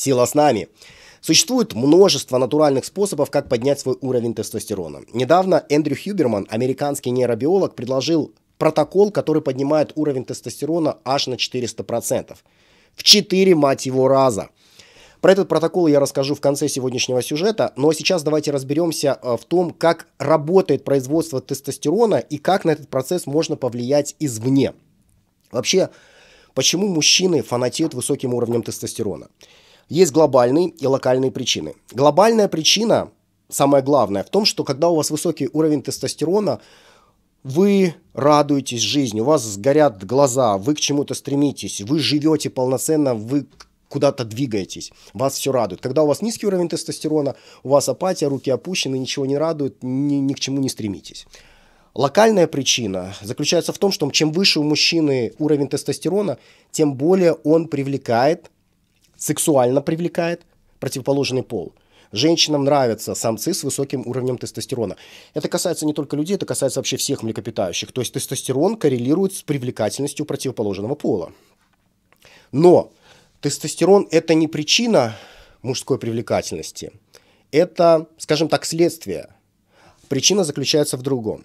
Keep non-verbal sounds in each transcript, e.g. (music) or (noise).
Сила с нами. Существует множество натуральных способов, как поднять свой уровень тестостерона. Недавно Эндрю Хьюберман, американский нейробиолог, предложил протокол, который поднимает уровень тестостерона аж на 400%. В 4, мать его, раза. Про этот протокол я расскажу в конце сегодняшнего сюжета, но сейчас давайте разберемся э, в том, как работает производство тестостерона и как на этот процесс можно повлиять извне. Вообще, почему мужчины фанатеют высоким уровнем тестостерона? Есть глобальные и локальные причины. Глобальная причина, самая главная, в том, что когда у вас высокий уровень тестостерона, вы радуетесь жизни, у вас горят глаза, вы к чему-то стремитесь, вы живете полноценно, вы куда-то двигаетесь, вас все радует. Когда у вас низкий уровень тестостерона, у вас апатия, руки опущены, ничего не радует, ни, ни к чему не стремитесь. Локальная причина заключается в том, что чем выше у мужчины уровень тестостерона, тем более он привлекает сексуально привлекает противоположный пол. Женщинам нравятся самцы с высоким уровнем тестостерона. Это касается не только людей, это касается вообще всех млекопитающих. То есть тестостерон коррелирует с привлекательностью противоположного пола. Но тестостерон – это не причина мужской привлекательности. Это, скажем так, следствие. Причина заключается в другом.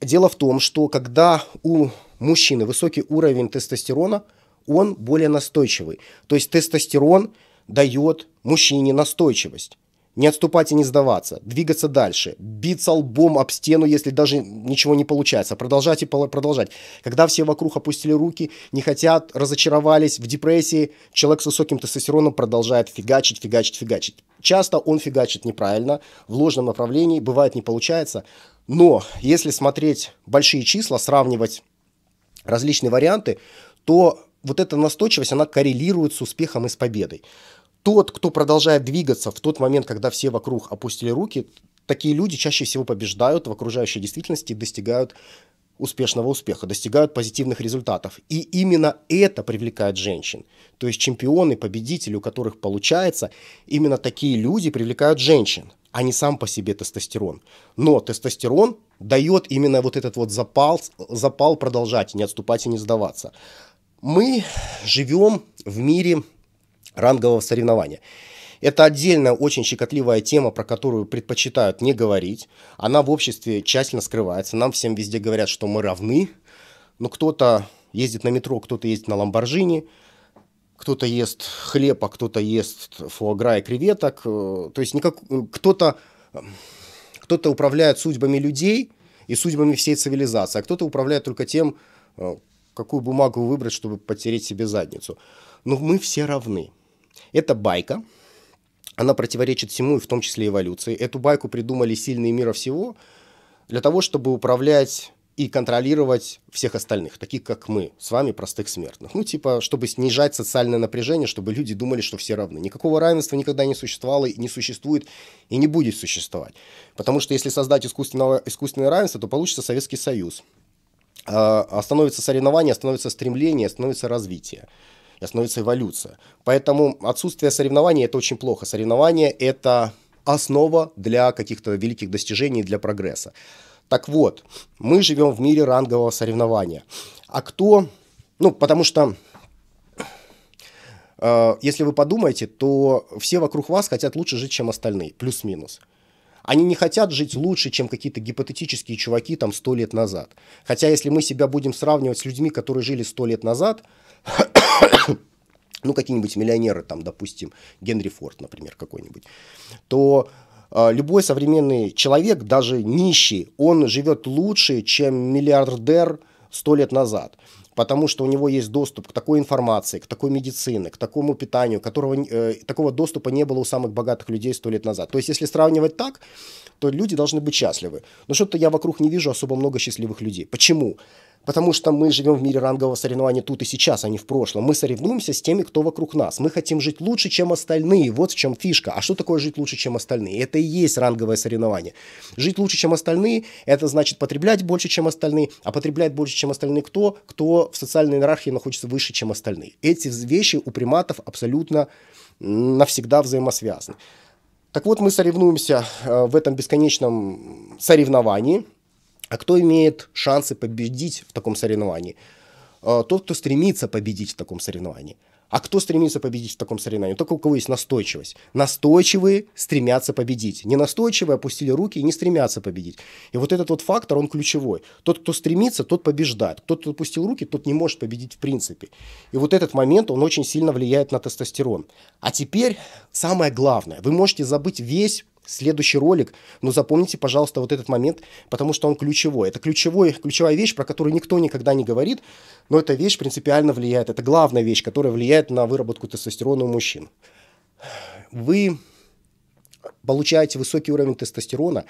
Дело в том, что когда у мужчины высокий уровень тестостерона – он более настойчивый. То есть тестостерон дает мужчине настойчивость. Не отступать и не сдаваться, двигаться дальше, биться лбом об стену, если даже ничего не получается, продолжать и продолжать. Когда все вокруг опустили руки, не хотят, разочаровались, в депрессии, человек с высоким тестостероном продолжает фигачить, фигачить, фигачить. Часто он фигачит неправильно, в ложном направлении, бывает не получается. Но если смотреть большие числа, сравнивать различные варианты, то вот эта настойчивость, она коррелирует с успехом и с победой. Тот, кто продолжает двигаться в тот момент, когда все вокруг опустили руки, такие люди чаще всего побеждают в окружающей действительности и достигают успешного успеха, достигают позитивных результатов. И именно это привлекает женщин. То есть чемпионы, победители, у которых получается, именно такие люди привлекают женщин, а не сам по себе тестостерон. Но тестостерон дает именно вот этот вот запал, запал продолжать, не отступать и не сдаваться. Мы живем в мире рангового соревнования. Это отдельная очень щекотливая тема, про которую предпочитают не говорить. Она в обществе тщательно скрывается. Нам всем везде говорят, что мы равны. Но ну, кто-то ездит на метро, кто-то ездит на Ламборжини, кто-то ест хлеб, а кто-то ест фуагра и креветок. Э, то есть никак... Э, кто-то кто-то управляет судьбами людей и судьбами всей цивилизации, а кто-то управляет только тем, э, какую бумагу выбрать, чтобы потереть себе задницу. Но мы все равны. Это байка, она противоречит всему, и в том числе эволюции. Эту байку придумали сильные мира всего для того, чтобы управлять и контролировать всех остальных, таких как мы, с вами, простых смертных. Ну, типа, чтобы снижать социальное напряжение, чтобы люди думали, что все равны. Никакого равенства никогда не существовало, и не существует и не будет существовать. Потому что если создать искусственное равенство, то получится Советский Союз. А, становится соревнование, становится стремление, становится развитие становится эволюция. Поэтому отсутствие соревнований это очень плохо. Соревнования это основа для каких-то великих достижений, для прогресса. Так вот, мы живем в мире рангового соревнования. А кто... Ну, потому что, э, если вы подумаете, то все вокруг вас хотят лучше жить, чем остальные, плюс-минус. Они не хотят жить лучше, чем какие-то гипотетические чуваки там сто лет назад. Хотя если мы себя будем сравнивать с людьми, которые жили сто лет назад, (coughs) ну, какие-нибудь миллионеры, там, допустим, Генри Форд, например, какой-нибудь, то а, любой современный человек, даже нищий, он живет лучше, чем миллиардер сто лет назад потому что у него есть доступ к такой информации, к такой медицине, к такому питанию, которого, э, такого доступа не было у самых богатых людей сто лет назад. То есть, если сравнивать так, то люди должны быть счастливы. Но что-то я вокруг не вижу особо много счастливых людей. Почему? Потому что мы живем в мире рангового соревнования тут и сейчас, а не в прошлом. Мы соревнуемся с теми, кто вокруг нас. Мы хотим жить лучше, чем остальные. Вот в чем фишка. А что такое жить лучше, чем остальные? Это и есть ранговое соревнование. Жить лучше, чем остальные, это значит потреблять больше, чем остальные. А потреблять больше, чем остальные кто? Кто в социальной иерархии находится выше, чем остальные. Эти вещи у приматов абсолютно навсегда взаимосвязаны. Так вот, мы соревнуемся э, в этом бесконечном соревновании. А кто имеет шансы победить в таком соревновании? Э, тот, кто стремится победить в таком соревновании. А кто стремится победить в таком соревновании? Только у кого есть настойчивость. Настойчивые стремятся победить. Не настойчивые опустили руки и не стремятся победить. И вот этот вот фактор, он ключевой. Тот, кто стремится, тот побеждает. Тот, кто опустил руки, тот не может победить в принципе. И вот этот момент, он очень сильно влияет на тестостерон. А теперь самое главное. Вы можете забыть весь следующий ролик, но запомните, пожалуйста, вот этот момент, потому что он ключевой. Это ключевой, ключевая вещь, про которую никто никогда не говорит, но эта вещь принципиально влияет. Это главная вещь, которая влияет на выработку тестостерона у мужчин. Вы получаете высокий уровень тестостерона,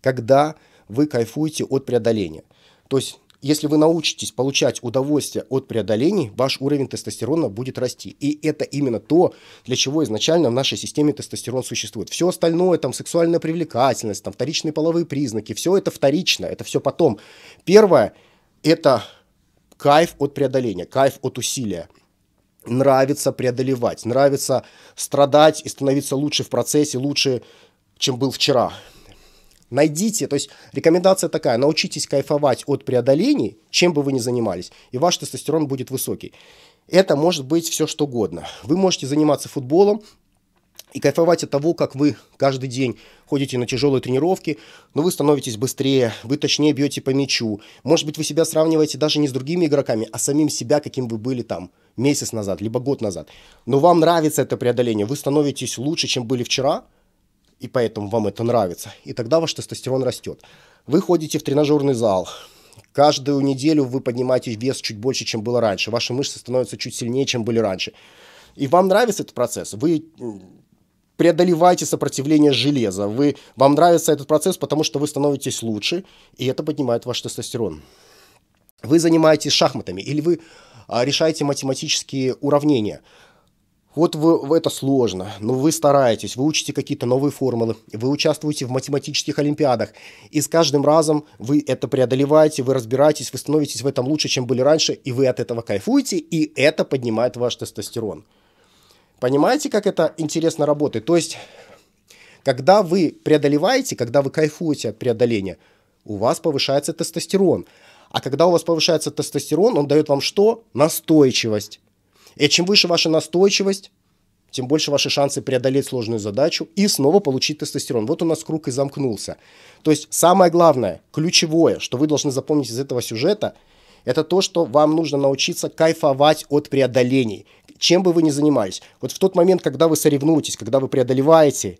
когда вы кайфуете от преодоления. То есть если вы научитесь получать удовольствие от преодолений, ваш уровень тестостерона будет расти. И это именно то, для чего изначально в нашей системе тестостерон существует. Все остальное, там сексуальная привлекательность, там вторичные половые признаки, все это вторично, это все потом. Первое – это кайф от преодоления, кайф от усилия нравится преодолевать, нравится страдать и становиться лучше в процессе, лучше, чем был вчера. Найдите, то есть рекомендация такая, научитесь кайфовать от преодолений, чем бы вы ни занимались, и ваш тестостерон будет высокий. Это может быть все что угодно. Вы можете заниматься футболом, и кайфовать от того, как вы каждый день ходите на тяжелые тренировки, но вы становитесь быстрее, вы точнее бьете по мячу. Может быть, вы себя сравниваете даже не с другими игроками, а самим себя, каким вы были там месяц назад, либо год назад. Но вам нравится это преодоление, вы становитесь лучше, чем были вчера – и поэтому вам это нравится. И тогда ваш тестостерон растет. Вы ходите в тренажерный зал, каждую неделю вы поднимаете вес чуть больше, чем было раньше, ваши мышцы становятся чуть сильнее, чем были раньше. И вам нравится этот процесс, вы преодолеваете сопротивление железа, вы, вам нравится этот процесс, потому что вы становитесь лучше, и это поднимает ваш тестостерон. Вы занимаетесь шахматами или вы а, решаете математические уравнения – вот вы, это сложно, но вы стараетесь, вы учите какие-то новые формулы, вы участвуете в математических олимпиадах, и с каждым разом вы это преодолеваете, вы разбираетесь, вы становитесь в этом лучше, чем были раньше, и вы от этого кайфуете, и это поднимает ваш тестостерон. Понимаете, как это интересно работает? То есть, когда вы преодолеваете, когда вы кайфуете от преодоления, у вас повышается тестостерон. А когда у вас повышается тестостерон, он дает вам что? Настойчивость и чем выше ваша настойчивость, тем больше ваши шансы преодолеть сложную задачу и снова получить тестостерон. Вот у нас круг и замкнулся. То есть самое главное, ключевое, что вы должны запомнить из этого сюжета, это то, что вам нужно научиться кайфовать от преодолений, чем бы вы ни занимались. Вот в тот момент, когда вы соревнуетесь, когда вы преодолеваете,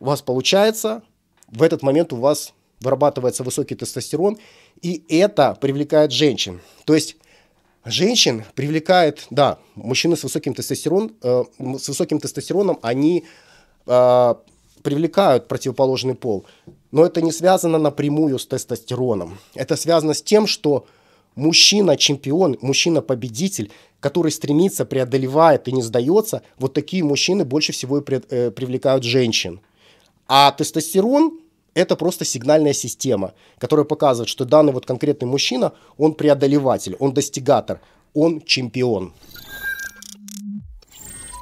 у вас получается, в этот момент у вас вырабатывается высокий тестостерон, и это привлекает женщин. То есть Женщин привлекает, да, мужчины с высоким, тестостерон, э, с высоким тестостероном, они э, привлекают противоположный пол. Но это не связано напрямую с тестостероном. Это связано с тем, что мужчина-чемпион, мужчина-победитель, который стремится, преодолевает и не сдается, вот такие мужчины больше всего и при, э, привлекают женщин. А тестостерон это просто сигнальная система, которая показывает, что данный вот конкретный мужчина, он преодолеватель, он достигатор, он чемпион.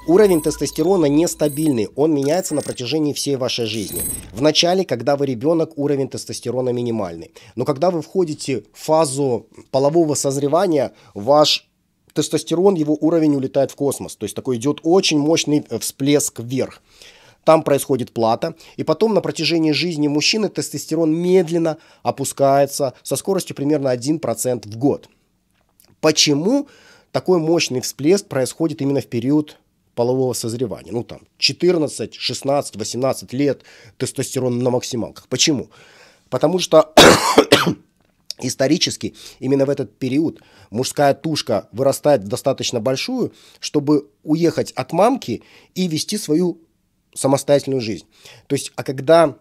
Уровень тестостерона нестабильный, он меняется на протяжении всей вашей жизни. В начале, когда вы ребенок, уровень тестостерона минимальный. Но когда вы входите в фазу полового созревания, ваш тестостерон, его уровень улетает в космос. То есть такой идет очень мощный э, всплеск вверх там происходит плата, и потом на протяжении жизни мужчины тестостерон медленно опускается со скоростью примерно 1% в год. Почему такой мощный всплеск происходит именно в период полового созревания? Ну там 14, 16, 18 лет тестостерон на максималках. Почему? Потому что (coughs) исторически именно в этот период мужская тушка вырастает достаточно большую, чтобы уехать от мамки и вести свою самостоятельную жизнь. То есть, а когда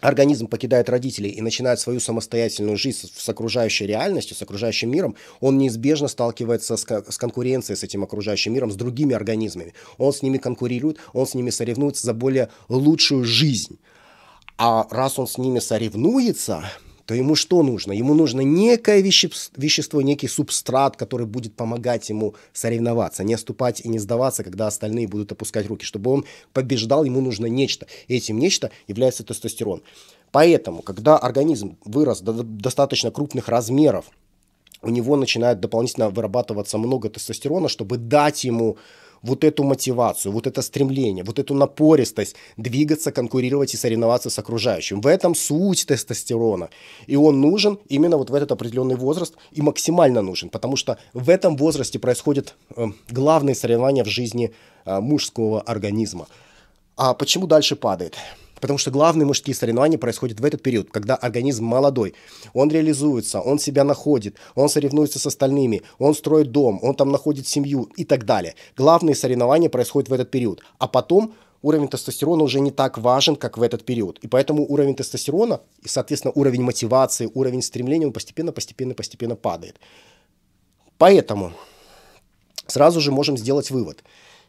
организм покидает родителей и начинает свою самостоятельную жизнь с окружающей реальностью, с окружающим миром, он неизбежно сталкивается с, с конкуренцией с этим окружающим миром, с другими организмами. Он с ними конкурирует, он с ними соревнуется за более лучшую жизнь. А раз он с ними соревнуется, то ему что нужно? Ему нужно некое вещество, некий субстрат, который будет помогать ему соревноваться, не отступать и не сдаваться, когда остальные будут опускать руки. Чтобы он побеждал, ему нужно нечто. И этим нечто является тестостерон. Поэтому, когда организм вырос до достаточно крупных размеров, у него начинает дополнительно вырабатываться много тестостерона, чтобы дать ему вот эту мотивацию, вот это стремление, вот эту напористость двигаться, конкурировать и соревноваться с окружающим. В этом суть тестостерона. И он нужен именно вот в этот определенный возраст и максимально нужен, потому что в этом возрасте происходят э, главные соревнования в жизни э, мужского организма. А почему дальше падает? Потому что главные мужские соревнования происходят в этот период, когда организм молодой. Он реализуется, он себя находит, он соревнуется с остальными, он строит дом, он там находит семью и так далее. Главные соревнования происходят в этот период. А потом уровень тестостерона уже не так важен, как в этот период. И поэтому уровень тестостерона и, соответственно, уровень мотивации, уровень стремления, он постепенно, постепенно, постепенно падает. Поэтому сразу же можем сделать вывод.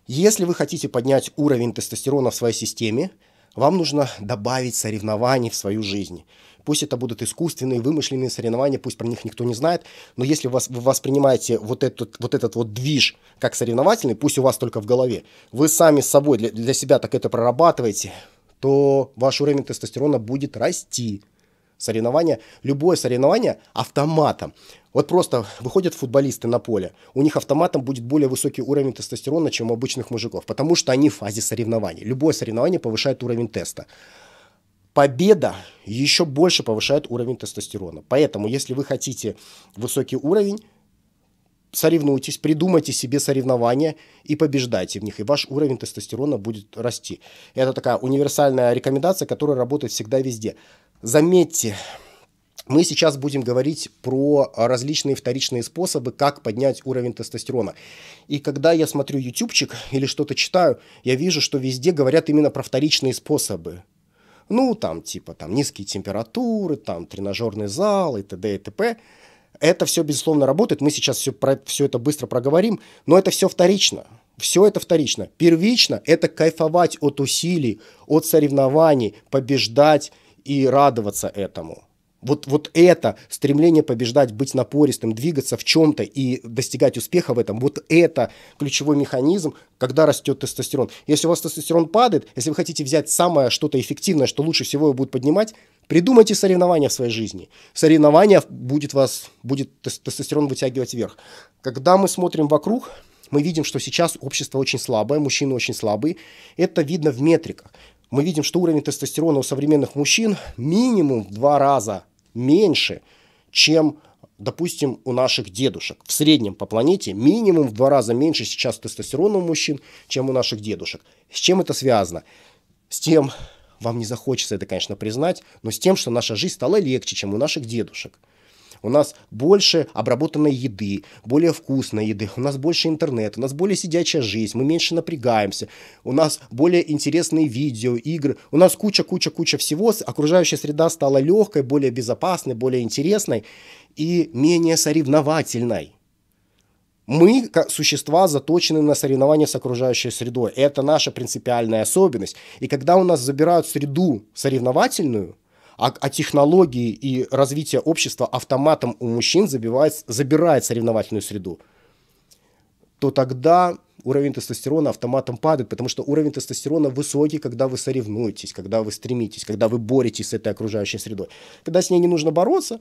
Если вы хотите поднять уровень тестостерона в своей системе – вам нужно добавить соревнований в свою жизнь. Пусть это будут искусственные, вымышленные соревнования, пусть про них никто не знает, но если вас, вы воспринимаете вот этот, вот этот вот движ как соревновательный, пусть у вас только в голове, вы сами с собой для, для себя так это прорабатываете, то ваш уровень тестостерона будет расти соревнования, любое соревнование автоматом. Вот просто выходят футболисты на поле, у них автоматом будет более высокий уровень тестостерона, чем у обычных мужиков, потому что они в фазе соревнований. Любое соревнование повышает уровень теста. Победа еще больше повышает уровень тестостерона. Поэтому, если вы хотите высокий уровень, соревнуйтесь, придумайте себе соревнования и побеждайте в них, и ваш уровень тестостерона будет расти. Это такая универсальная рекомендация, которая работает всегда везде. Заметьте, мы сейчас будем говорить про различные вторичные способы, как поднять уровень тестостерона. И когда я смотрю ютубчик или что-то читаю, я вижу, что везде говорят именно про вторичные способы. Ну, там, типа, там, низкие температуры, там, тренажерный зал и т.д. и т.п. Это все, безусловно, работает. Мы сейчас все, про, все это быстро проговорим, но это все вторично. Все это вторично. Первично – это кайфовать от усилий, от соревнований, побеждать, и радоваться этому. Вот, вот это стремление побеждать, быть напористым, двигаться в чем-то и достигать успеха в этом, вот это ключевой механизм, когда растет тестостерон. Если у вас тестостерон падает, если вы хотите взять самое что-то эффективное, что лучше всего его будет поднимать, придумайте соревнования в своей жизни. Соревнования будет вас, будет тестостерон вытягивать вверх. Когда мы смотрим вокруг, мы видим, что сейчас общество очень слабое, мужчины очень слабые. Это видно в метриках мы видим, что уровень тестостерона у современных мужчин минимум в два раза меньше, чем, допустим, у наших дедушек. В среднем по планете минимум в два раза меньше сейчас тестостерона у мужчин, чем у наших дедушек. С чем это связано? С тем, вам не захочется это, конечно, признать, но с тем, что наша жизнь стала легче, чем у наших дедушек у нас больше обработанной еды, более вкусной еды, у нас больше интернета, у нас более сидячая жизнь, мы меньше напрягаемся, у нас более интересные видео, игры, у нас куча-куча-куча всего, окружающая среда стала легкой, более безопасной, более интересной и менее соревновательной. Мы, как существа, заточены на соревнования с окружающей средой. Это наша принципиальная особенность. И когда у нас забирают среду соревновательную – а, а технологии и развитие общества автоматом у мужчин забивает, забирает соревновательную среду, то тогда уровень тестостерона автоматом падает, потому что уровень тестостерона высокий, когда вы соревнуетесь, когда вы стремитесь, когда вы боретесь с этой окружающей средой. Когда с ней не нужно бороться,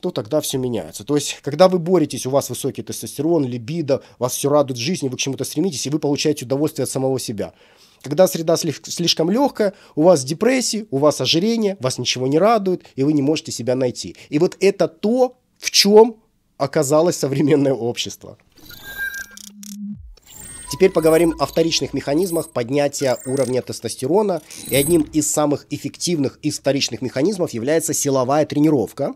то тогда все меняется. То есть, когда вы боретесь, у вас высокий тестостерон, либидо, вас все радует в жизни, вы к чему-то стремитесь, и вы получаете удовольствие от самого себя – когда среда слишком легкая, у вас депрессия, у вас ожирение, вас ничего не радует, и вы не можете себя найти. И вот это то, в чем оказалось современное общество. Теперь поговорим о вторичных механизмах поднятия уровня тестостерона. И одним из самых эффективных из вторичных механизмов является силовая тренировка.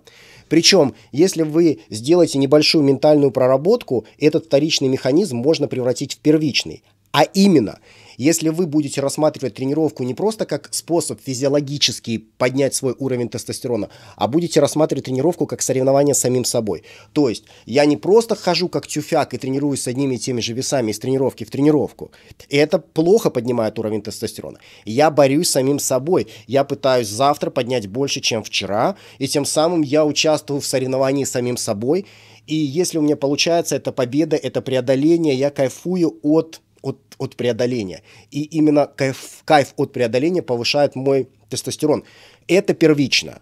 Причем, если вы сделаете небольшую ментальную проработку, этот вторичный механизм можно превратить в первичный. А именно, если вы будете рассматривать тренировку не просто как способ физиологически поднять свой уровень тестостерона, а будете рассматривать тренировку как соревнование с самим собой. То есть я не просто хожу как тюфяк и тренируюсь с одними и теми же весами из тренировки в тренировку. И это плохо поднимает уровень тестостерона. Я борюсь с самим собой. Я пытаюсь завтра поднять больше, чем вчера, и тем самым я участвую в соревновании с самим собой. И если у меня получается, это победа, это преодоление, я кайфую от от, от преодоления. И именно кайф, кайф от преодоления повышает мой тестостерон. Это первично.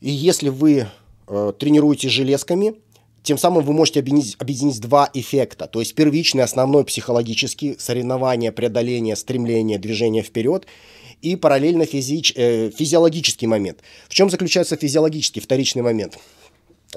И если вы э, тренируете железками, тем самым вы можете объединить, объединить два эффекта. То есть первичный, основной психологический, соревнование, преодоление, стремление, движение вперед. И параллельно физич, э, физиологический момент. В чем заключается физиологический, вторичный момент?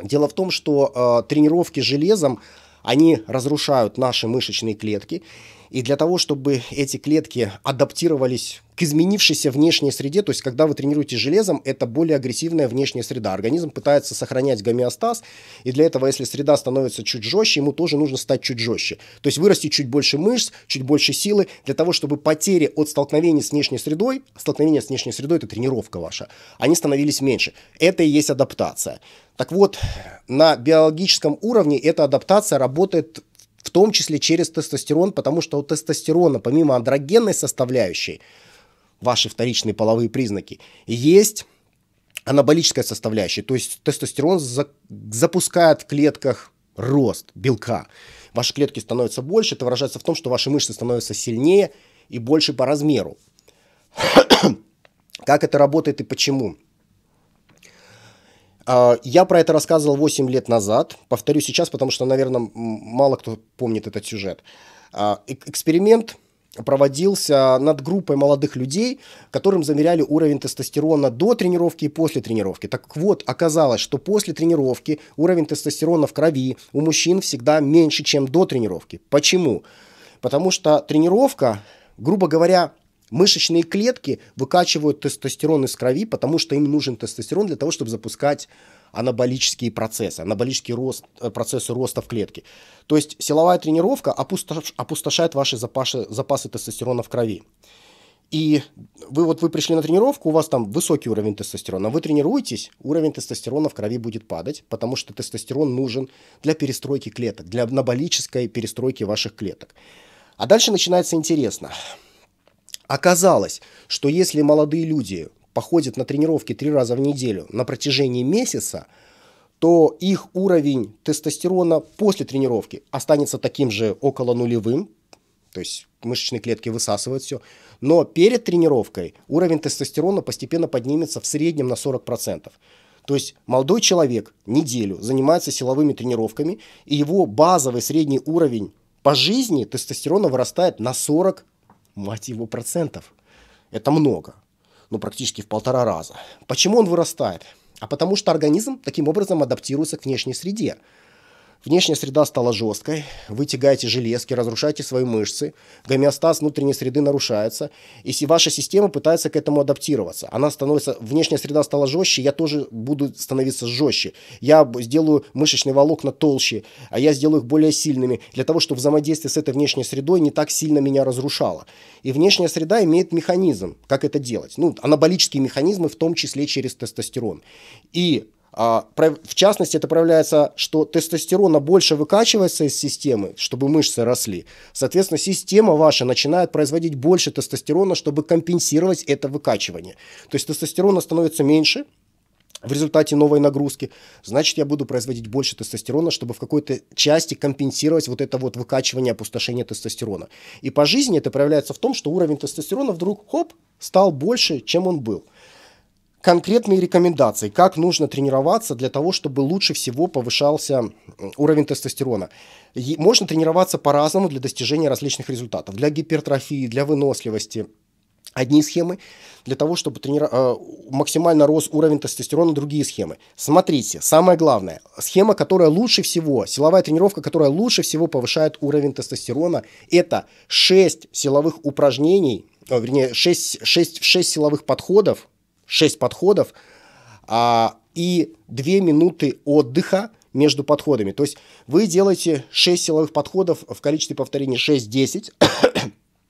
Дело в том, что э, тренировки железом, они разрушают наши мышечные клетки. И для того, чтобы эти клетки адаптировались к изменившейся внешней среде, то есть когда вы тренируете железом, это более агрессивная внешняя среда. Организм пытается сохранять гомеостаз, и для этого, если среда становится чуть жестче, ему тоже нужно стать чуть жестче. То есть вырасти чуть больше мышц, чуть больше силы, для того, чтобы потери от столкновения с внешней средой, столкновение с внешней средой – это тренировка ваша, они становились меньше. Это и есть адаптация. Так вот, на биологическом уровне эта адаптация работает в том числе через тестостерон, потому что у тестостерона, помимо андрогенной составляющей, ваши вторичные половые признаки, есть анаболическая составляющая, то есть тестостерон за, запускает в клетках рост белка. Ваши клетки становятся больше, это выражается в том, что ваши мышцы становятся сильнее и больше по размеру. (coughs) как это работает и почему? А, я про это рассказывал 8 лет назад. Повторю сейчас, потому что, наверное, мало кто помнит этот сюжет. А, эксперимент проводился над группой молодых людей, которым замеряли уровень тестостерона до тренировки и после тренировки. Так вот, оказалось, что после тренировки уровень тестостерона в крови у мужчин всегда меньше, чем до тренировки. Почему? Потому что тренировка, грубо говоря, мышечные клетки выкачивают тестостерон из крови, потому что им нужен тестостерон для того, чтобы запускать анаболические процессы, анаболический рост, э, процессы роста в клетке. То есть силовая тренировка опустош, опустошает ваши запасы, запасы тестостерона в крови. И вы вот вы пришли на тренировку, у вас там высокий уровень тестостерона, вы тренируетесь, уровень тестостерона в крови будет падать, потому что тестостерон нужен для перестройки клеток, для анаболической перестройки ваших клеток. А дальше начинается интересно. Оказалось, что если молодые люди походят на тренировки три раза в неделю на протяжении месяца, то их уровень тестостерона после тренировки останется таким же около нулевым, то есть мышечные клетки высасывают все, но перед тренировкой уровень тестостерона постепенно поднимется в среднем на 40%. То есть молодой человек неделю занимается силовыми тренировками, и его базовый средний уровень по жизни тестостерона вырастает на 40, мать его, процентов. Это много ну, практически в полтора раза. Почему он вырастает? А потому что организм таким образом адаптируется к внешней среде. Внешняя среда стала жесткой, вы тягаете железки, разрушаете свои мышцы, гомеостаз внутренней среды нарушается, и ваша система пытается к этому адаптироваться. Она становится, внешняя среда стала жестче, я тоже буду становиться жестче. Я сделаю мышечные волокна толще, а я сделаю их более сильными, для того, чтобы взаимодействие с этой внешней средой не так сильно меня разрушало. И внешняя среда имеет механизм, как это делать. Ну, анаболические механизмы, в том числе через тестостерон. И а, в частности, это проявляется, что тестостерона больше выкачивается из системы, чтобы мышцы росли. Соответственно, система ваша начинает производить больше тестостерона, чтобы компенсировать это выкачивание. То есть тестостерона становится меньше, в результате новой нагрузки, значит, я буду производить больше тестостерона, чтобы в какой-то части компенсировать вот это вот выкачивание, опустошение тестостерона. И по жизни это проявляется в том, что уровень тестостерона вдруг, хоп, стал больше, чем он был конкретные рекомендации, как нужно тренироваться для того, чтобы лучше всего повышался уровень тестостерона. можно тренироваться по-разному для достижения различных результатов, для гипертрофии, для выносливости. Одни схемы для того, чтобы тренира... Э, максимально рос уровень тестостерона, другие схемы. Смотрите, самое главное, схема, которая лучше всего, силовая тренировка, которая лучше всего повышает уровень тестостерона, это 6 силовых упражнений, вернее, 6, 6, 6 силовых подходов, 6 подходов а, и 2 минуты отдыха между подходами. То есть вы делаете 6 силовых подходов в количестве повторений 6-10,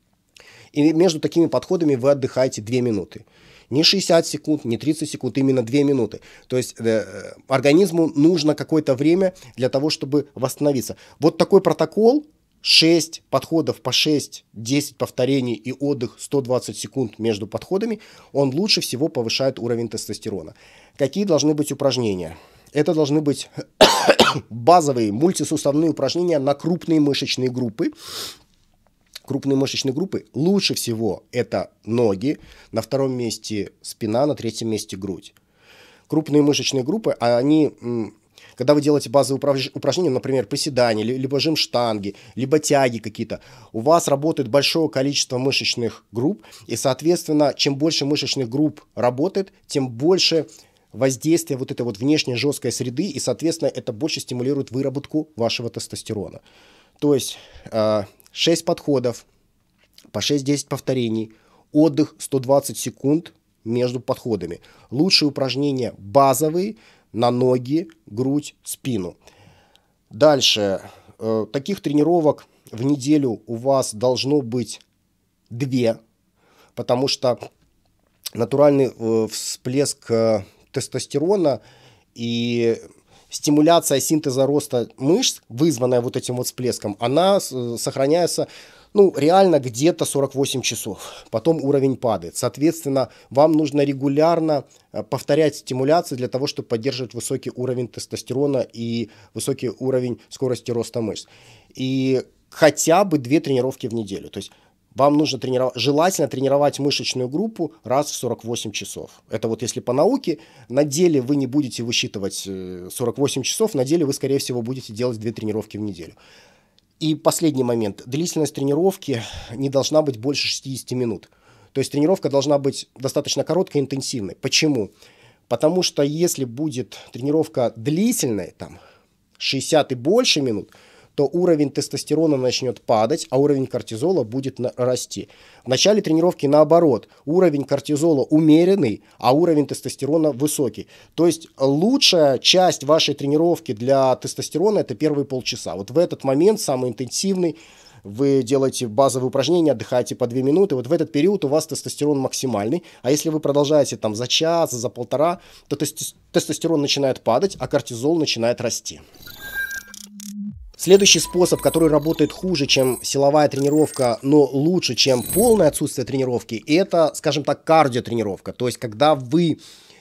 (coughs) и между такими подходами вы отдыхаете 2 минуты. Не 60 секунд, не 30 секунд, именно 2 минуты. То есть э, организму нужно какое-то время для того, чтобы восстановиться. Вот такой протокол 6 подходов по 6, 10 повторений и отдых 120 секунд между подходами, он лучше всего повышает уровень тестостерона. Какие должны быть упражнения? Это должны быть (coughs) базовые мультисуставные упражнения на крупные мышечные группы. Крупные мышечные группы лучше всего это ноги, на втором месте спина, на третьем месте грудь. Крупные мышечные группы, они когда вы делаете базовые упражнения, например, приседания, либо жим штанги, либо тяги какие-то, у вас работает большое количество мышечных групп, и, соответственно, чем больше мышечных групп работает, тем больше воздействие вот этой вот внешней жесткой среды, и, соответственно, это больше стимулирует выработку вашего тестостерона. То есть 6 э, подходов, по 6-10 повторений, отдых 120 секунд между подходами. Лучшие упражнения базовые – на ноги, грудь, спину. Дальше. Э, таких тренировок в неделю у вас должно быть две, потому что натуральный э, всплеск э, тестостерона и стимуляция синтеза роста мышц, вызванная вот этим вот всплеском, она сохраняется ну, реально где-то 48 часов. Потом уровень падает. Соответственно, вам нужно регулярно э, повторять стимуляции для того, чтобы поддерживать высокий уровень тестостерона и высокий уровень скорости роста мышц. И хотя бы две тренировки в неделю. То есть вам нужно тренировать, желательно тренировать мышечную группу раз в 48 часов. Это вот если по науке, на деле вы не будете высчитывать 48 э, часов, на деле вы, скорее всего, будете делать две тренировки в неделю. И последний момент. Длительность тренировки не должна быть больше 60 минут. То есть тренировка должна быть достаточно короткой и интенсивной. Почему? Потому что если будет тренировка длительная, там 60 и больше минут – то уровень тестостерона начнет падать, а уровень кортизола будет расти. В начале тренировки наоборот, уровень кортизола умеренный, а уровень тестостерона высокий. То есть лучшая часть вашей тренировки для тестостерона это первые полчаса. Вот в этот момент самый интенсивный, вы делаете базовые упражнения, отдыхаете по 2 минуты, вот в этот период у вас тестостерон максимальный, а если вы продолжаете там за час, за полтора, то тестостерон начинает падать, а кортизол начинает расти. Следующий способ, который работает хуже, чем силовая тренировка, но лучше, чем полное отсутствие тренировки, это, скажем так, кардиотренировка. То есть, когда вы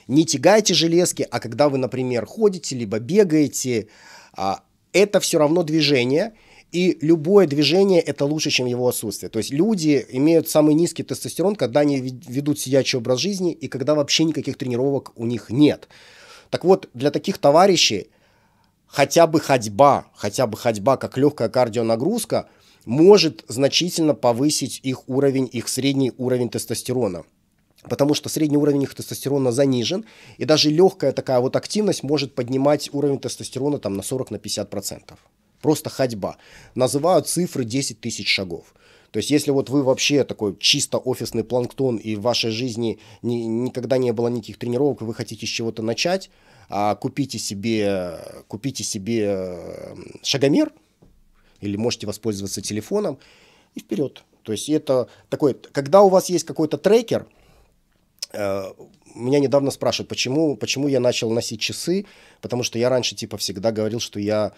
не тягаете железки, а когда вы, например, ходите, либо бегаете, а, это все равно движение, и любое движение это лучше, чем его отсутствие. То есть люди имеют самый низкий тестостерон, когда они ведут сидячий образ жизни и когда вообще никаких тренировок у них нет. Так вот, для таких товарищей хотя бы ходьба, хотя бы ходьба как легкая кардионагрузка может значительно повысить их уровень, их средний уровень тестостерона потому что средний уровень их тестостерона занижен, и даже легкая такая вот активность может поднимать уровень тестостерона там на 40-50%. На Просто ходьба. Называют цифры 10 тысяч шагов. То есть, если вот вы вообще такой чисто офисный планктон, и в вашей жизни ни, никогда не было никаких тренировок, и вы хотите с чего-то начать, а купите себе, купите себе э, шагомер или можете воспользоваться телефоном и вперед. То есть это такой, когда у вас есть какой-то трекер, э, меня недавно спрашивают, почему, почему я начал носить часы, потому что я раньше типа всегда говорил, что я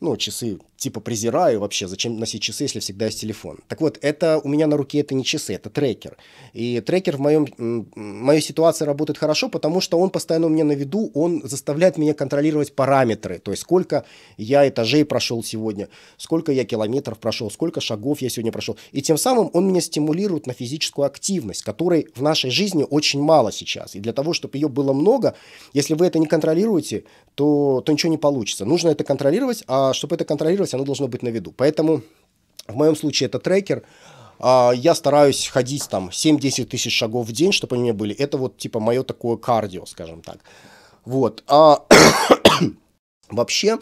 ну, часы типа презираю вообще, зачем носить часы, если всегда есть телефон. Так вот, это у меня на руке это не часы, это трекер. И трекер в моем, моей ситуации работает хорошо, потому что он постоянно у меня на виду, он заставляет меня контролировать параметры, то есть сколько я этажей прошел сегодня, сколько я километров прошел, сколько шагов я сегодня прошел. И тем самым он меня стимулирует на физическую активность, которой в нашей жизни очень мало сейчас. И для того, чтобы ее было много, если вы это не контролируете, то, то ничего не получится. Нужно это контролировать, а а, чтобы это контролировать, оно должно быть на виду. Поэтому в моем случае это трекер. А, я стараюсь ходить там 7-10 тысяч шагов в день, чтобы они у меня были. Это вот типа мое такое кардио, скажем так. Вот. А (coughs) вообще,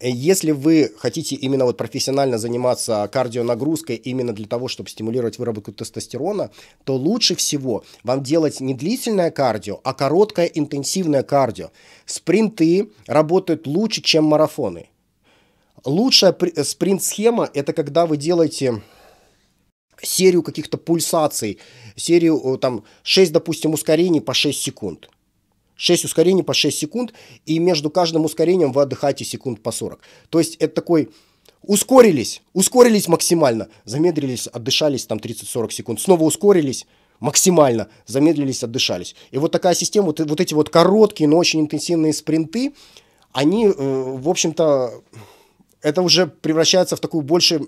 если вы хотите именно вот профессионально заниматься кардионагрузкой именно для того, чтобы стимулировать выработку тестостерона, то лучше всего вам делать не длительное кардио, а короткое интенсивное кардио. Спринты работают лучше, чем марафоны. Лучшая э, спринт-схема – это когда вы делаете серию каких-то пульсаций, серию там 6, допустим, ускорений по 6 секунд. 6 ускорений по 6 секунд, и между каждым ускорением вы отдыхаете секунд по 40. То есть это такой ускорились, ускорились максимально, замедрились отдышались там 30-40 секунд, снова ускорились, максимально замедлились, отдышались. И вот такая система, вот, вот эти вот короткие, но очень интенсивные спринты, они, э, в общем-то, это уже превращается в такую больше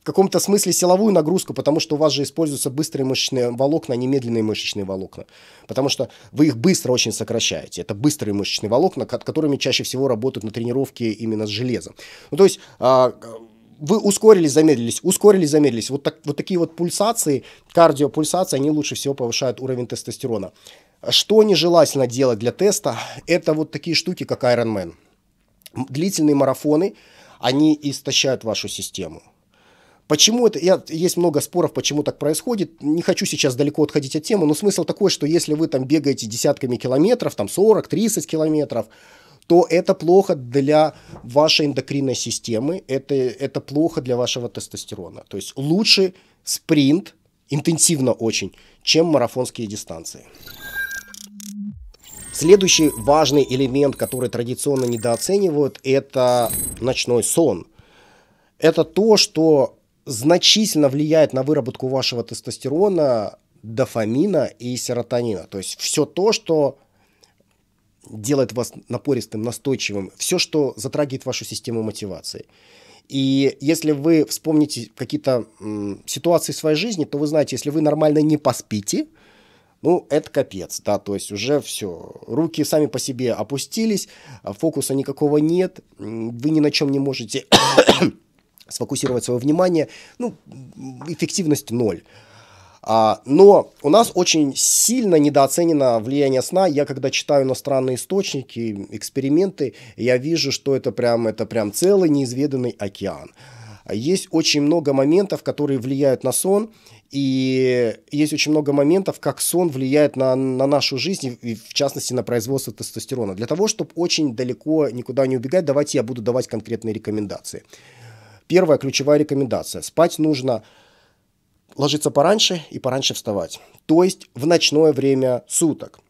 в каком-то смысле силовую нагрузку, потому что у вас же используются быстрые мышечные волокна, а не медленные мышечные волокна. Потому что вы их быстро очень сокращаете. Это быстрые мышечные волокна, которыми чаще всего работают на тренировке именно с железом. Ну, то есть а, вы ускорились, замедлились, ускорились, замедлились. Вот, так, вот такие вот пульсации, кардиопульсации, они лучше всего повышают уровень тестостерона. Что нежелательно делать для теста, это вот такие штуки, как Iron Man. Длительные марафоны – они истощают вашу систему. Почему это, я, есть много споров, почему так происходит, не хочу сейчас далеко отходить от темы, но смысл такой, что если вы там бегаете десятками километров, там 40-30 километров, то это плохо для вашей эндокринной системы, это, это плохо для вашего тестостерона. То есть лучше спринт, интенсивно очень, чем марафонские дистанции. Следующий важный элемент, который традиционно недооценивают, это ночной сон. Это то, что значительно влияет на выработку вашего тестостерона, дофамина и серотонина. То есть все то, что делает вас напористым, настойчивым, все, что затрагивает вашу систему мотивации. И если вы вспомните какие-то ситуации в своей жизни, то вы знаете, если вы нормально не поспите, ну, это капец, да, то есть уже все, руки сами по себе опустились, а фокуса никакого нет, вы ни на чем не можете (coughs) сфокусировать свое внимание, ну, эффективность ноль. А, но у нас очень сильно недооценено влияние сна. Я когда читаю иностранные источники, эксперименты, я вижу, что это прям, это прям целый неизведанный океан. Есть очень много моментов, которые влияют на сон. И есть очень много моментов, как сон влияет на, на нашу жизнь, и в частности на производство тестостерона. Для того, чтобы очень далеко никуда не убегать, давайте я буду давать конкретные рекомендации. Первая ключевая рекомендация. Спать нужно ложиться пораньше и пораньше вставать. То есть в ночное время суток.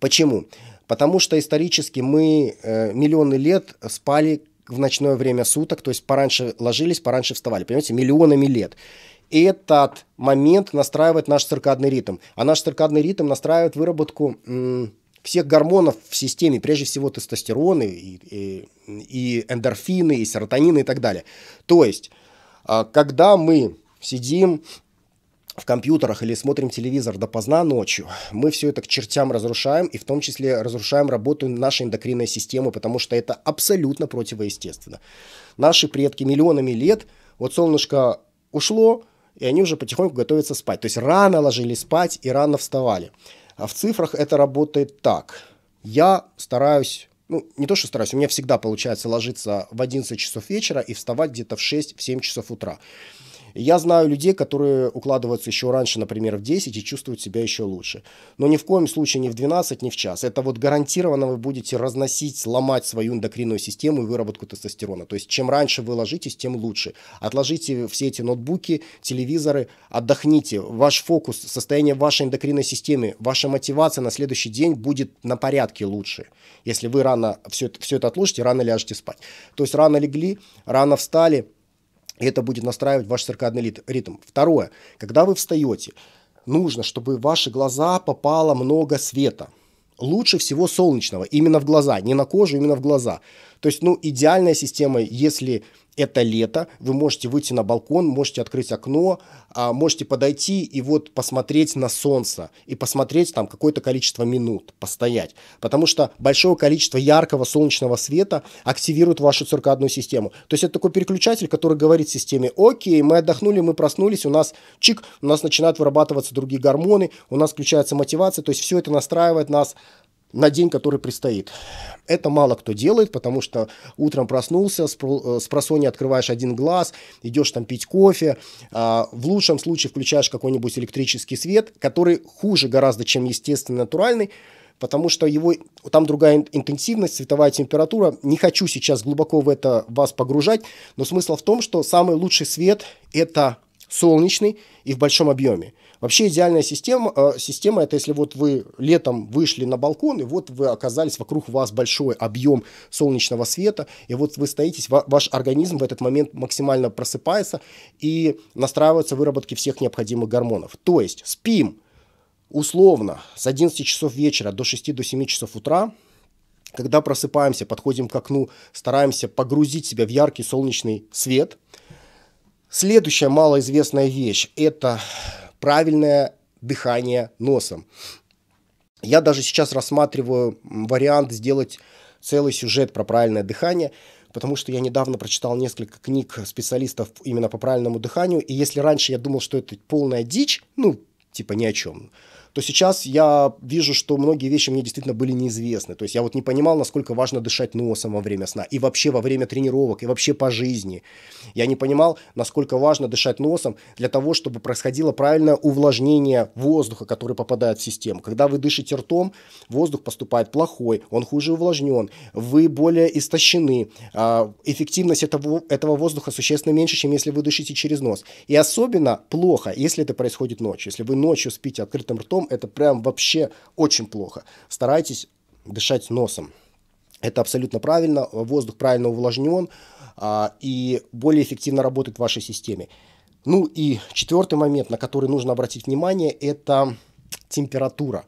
Почему? Потому что исторически мы э, миллионы лет спали в ночное время суток, то есть пораньше ложились, пораньше вставали, понимаете, миллионами лет этот момент настраивает наш циркадный ритм. А наш циркадный ритм настраивает выработку всех гормонов в системе, прежде всего тестостероны и, и, и эндорфины, и серотонины и так далее. То есть, а, когда мы сидим в компьютерах или смотрим телевизор допоздна ночью, мы все это к чертям разрушаем, и в том числе разрушаем работу нашей эндокринной системы, потому что это абсолютно противоестественно. Наши предки миллионами лет, вот солнышко ушло, и они уже потихоньку готовятся спать. То есть рано ложились спать и рано вставали. А в цифрах это работает так. Я стараюсь ну, не то, что стараюсь, у меня всегда получается ложиться в 11 часов вечера и вставать где-то в 6-7 часов утра. Я знаю людей, которые укладываются еще раньше, например, в 10 и чувствуют себя еще лучше. Но ни в коем случае не в 12, не в час. Это вот гарантированно вы будете разносить, ломать свою эндокринную систему и выработку тестостерона. То есть чем раньше вы ложитесь, тем лучше. Отложите все эти ноутбуки, телевизоры, отдохните. Ваш фокус, состояние вашей эндокринной системы, ваша мотивация на следующий день будет на порядке лучше. Если вы рано все это, все это отложите, рано ляжете спать. То есть рано легли, рано встали – и это будет настраивать ваш циркадный ритм. Второе. Когда вы встаете, нужно, чтобы в ваши глаза попало много света. Лучше всего солнечного, именно в глаза, не на кожу, именно в глаза. То есть, ну, идеальная система, если это лето, вы можете выйти на балкон, можете открыть окно, а, можете подойти и вот посмотреть на солнце и посмотреть там какое-то количество минут, постоять. Потому что большое количество яркого солнечного света активирует вашу циркадную систему. То есть это такой переключатель, который говорит системе, окей, мы отдохнули, мы проснулись, у нас чик, у нас начинают вырабатываться другие гормоны, у нас включается мотивация, то есть все это настраивает нас на день, который предстоит. Это мало кто делает, потому что утром проснулся, с э, просони открываешь один глаз, идешь там пить кофе, а, в лучшем случае включаешь какой-нибудь электрический свет, который хуже гораздо, чем естественный, натуральный, потому что его, там другая интенсивность, цветовая температура. Не хочу сейчас глубоко в это вас погружать, но смысл в том, что самый лучший свет – это солнечный и в большом объеме. Вообще идеальная система, э, система это если вот вы летом вышли на балкон, и вот вы оказались вокруг вас большой объем солнечного света, и вот вы стоите, ваш организм в этот момент максимально просыпается и настраивается выработки всех необходимых гормонов. То есть спим условно с 11 часов вечера до 6 до 7 часов утра, когда просыпаемся, подходим к окну, стараемся погрузить себя в яркий солнечный свет – Следующая малоизвестная вещь – это правильное дыхание носом. Я даже сейчас рассматриваю вариант сделать целый сюжет про правильное дыхание, потому что я недавно прочитал несколько книг специалистов именно по правильному дыханию, и если раньше я думал, что это полная дичь, ну, типа ни о чем, то сейчас я вижу, что многие вещи мне действительно были неизвестны. То есть я вот не понимал, насколько важно дышать носом во время сна, и вообще во время тренировок, и вообще по жизни. Я не понимал, насколько важно дышать носом для того, чтобы происходило правильное увлажнение воздуха, который попадает в систему. Когда вы дышите ртом, воздух поступает плохой, он хуже увлажнен, вы более истощены, а, эффективность этого, этого воздуха существенно меньше, чем если вы дышите через нос. И особенно плохо, если это происходит ночью. Если вы ночью спите открытым ртом, ртом, это прям вообще очень плохо. Старайтесь дышать носом. Это абсолютно правильно, воздух правильно увлажнен а, и более эффективно работает в вашей системе. Ну и четвертый момент, на который нужно обратить внимание, это температура.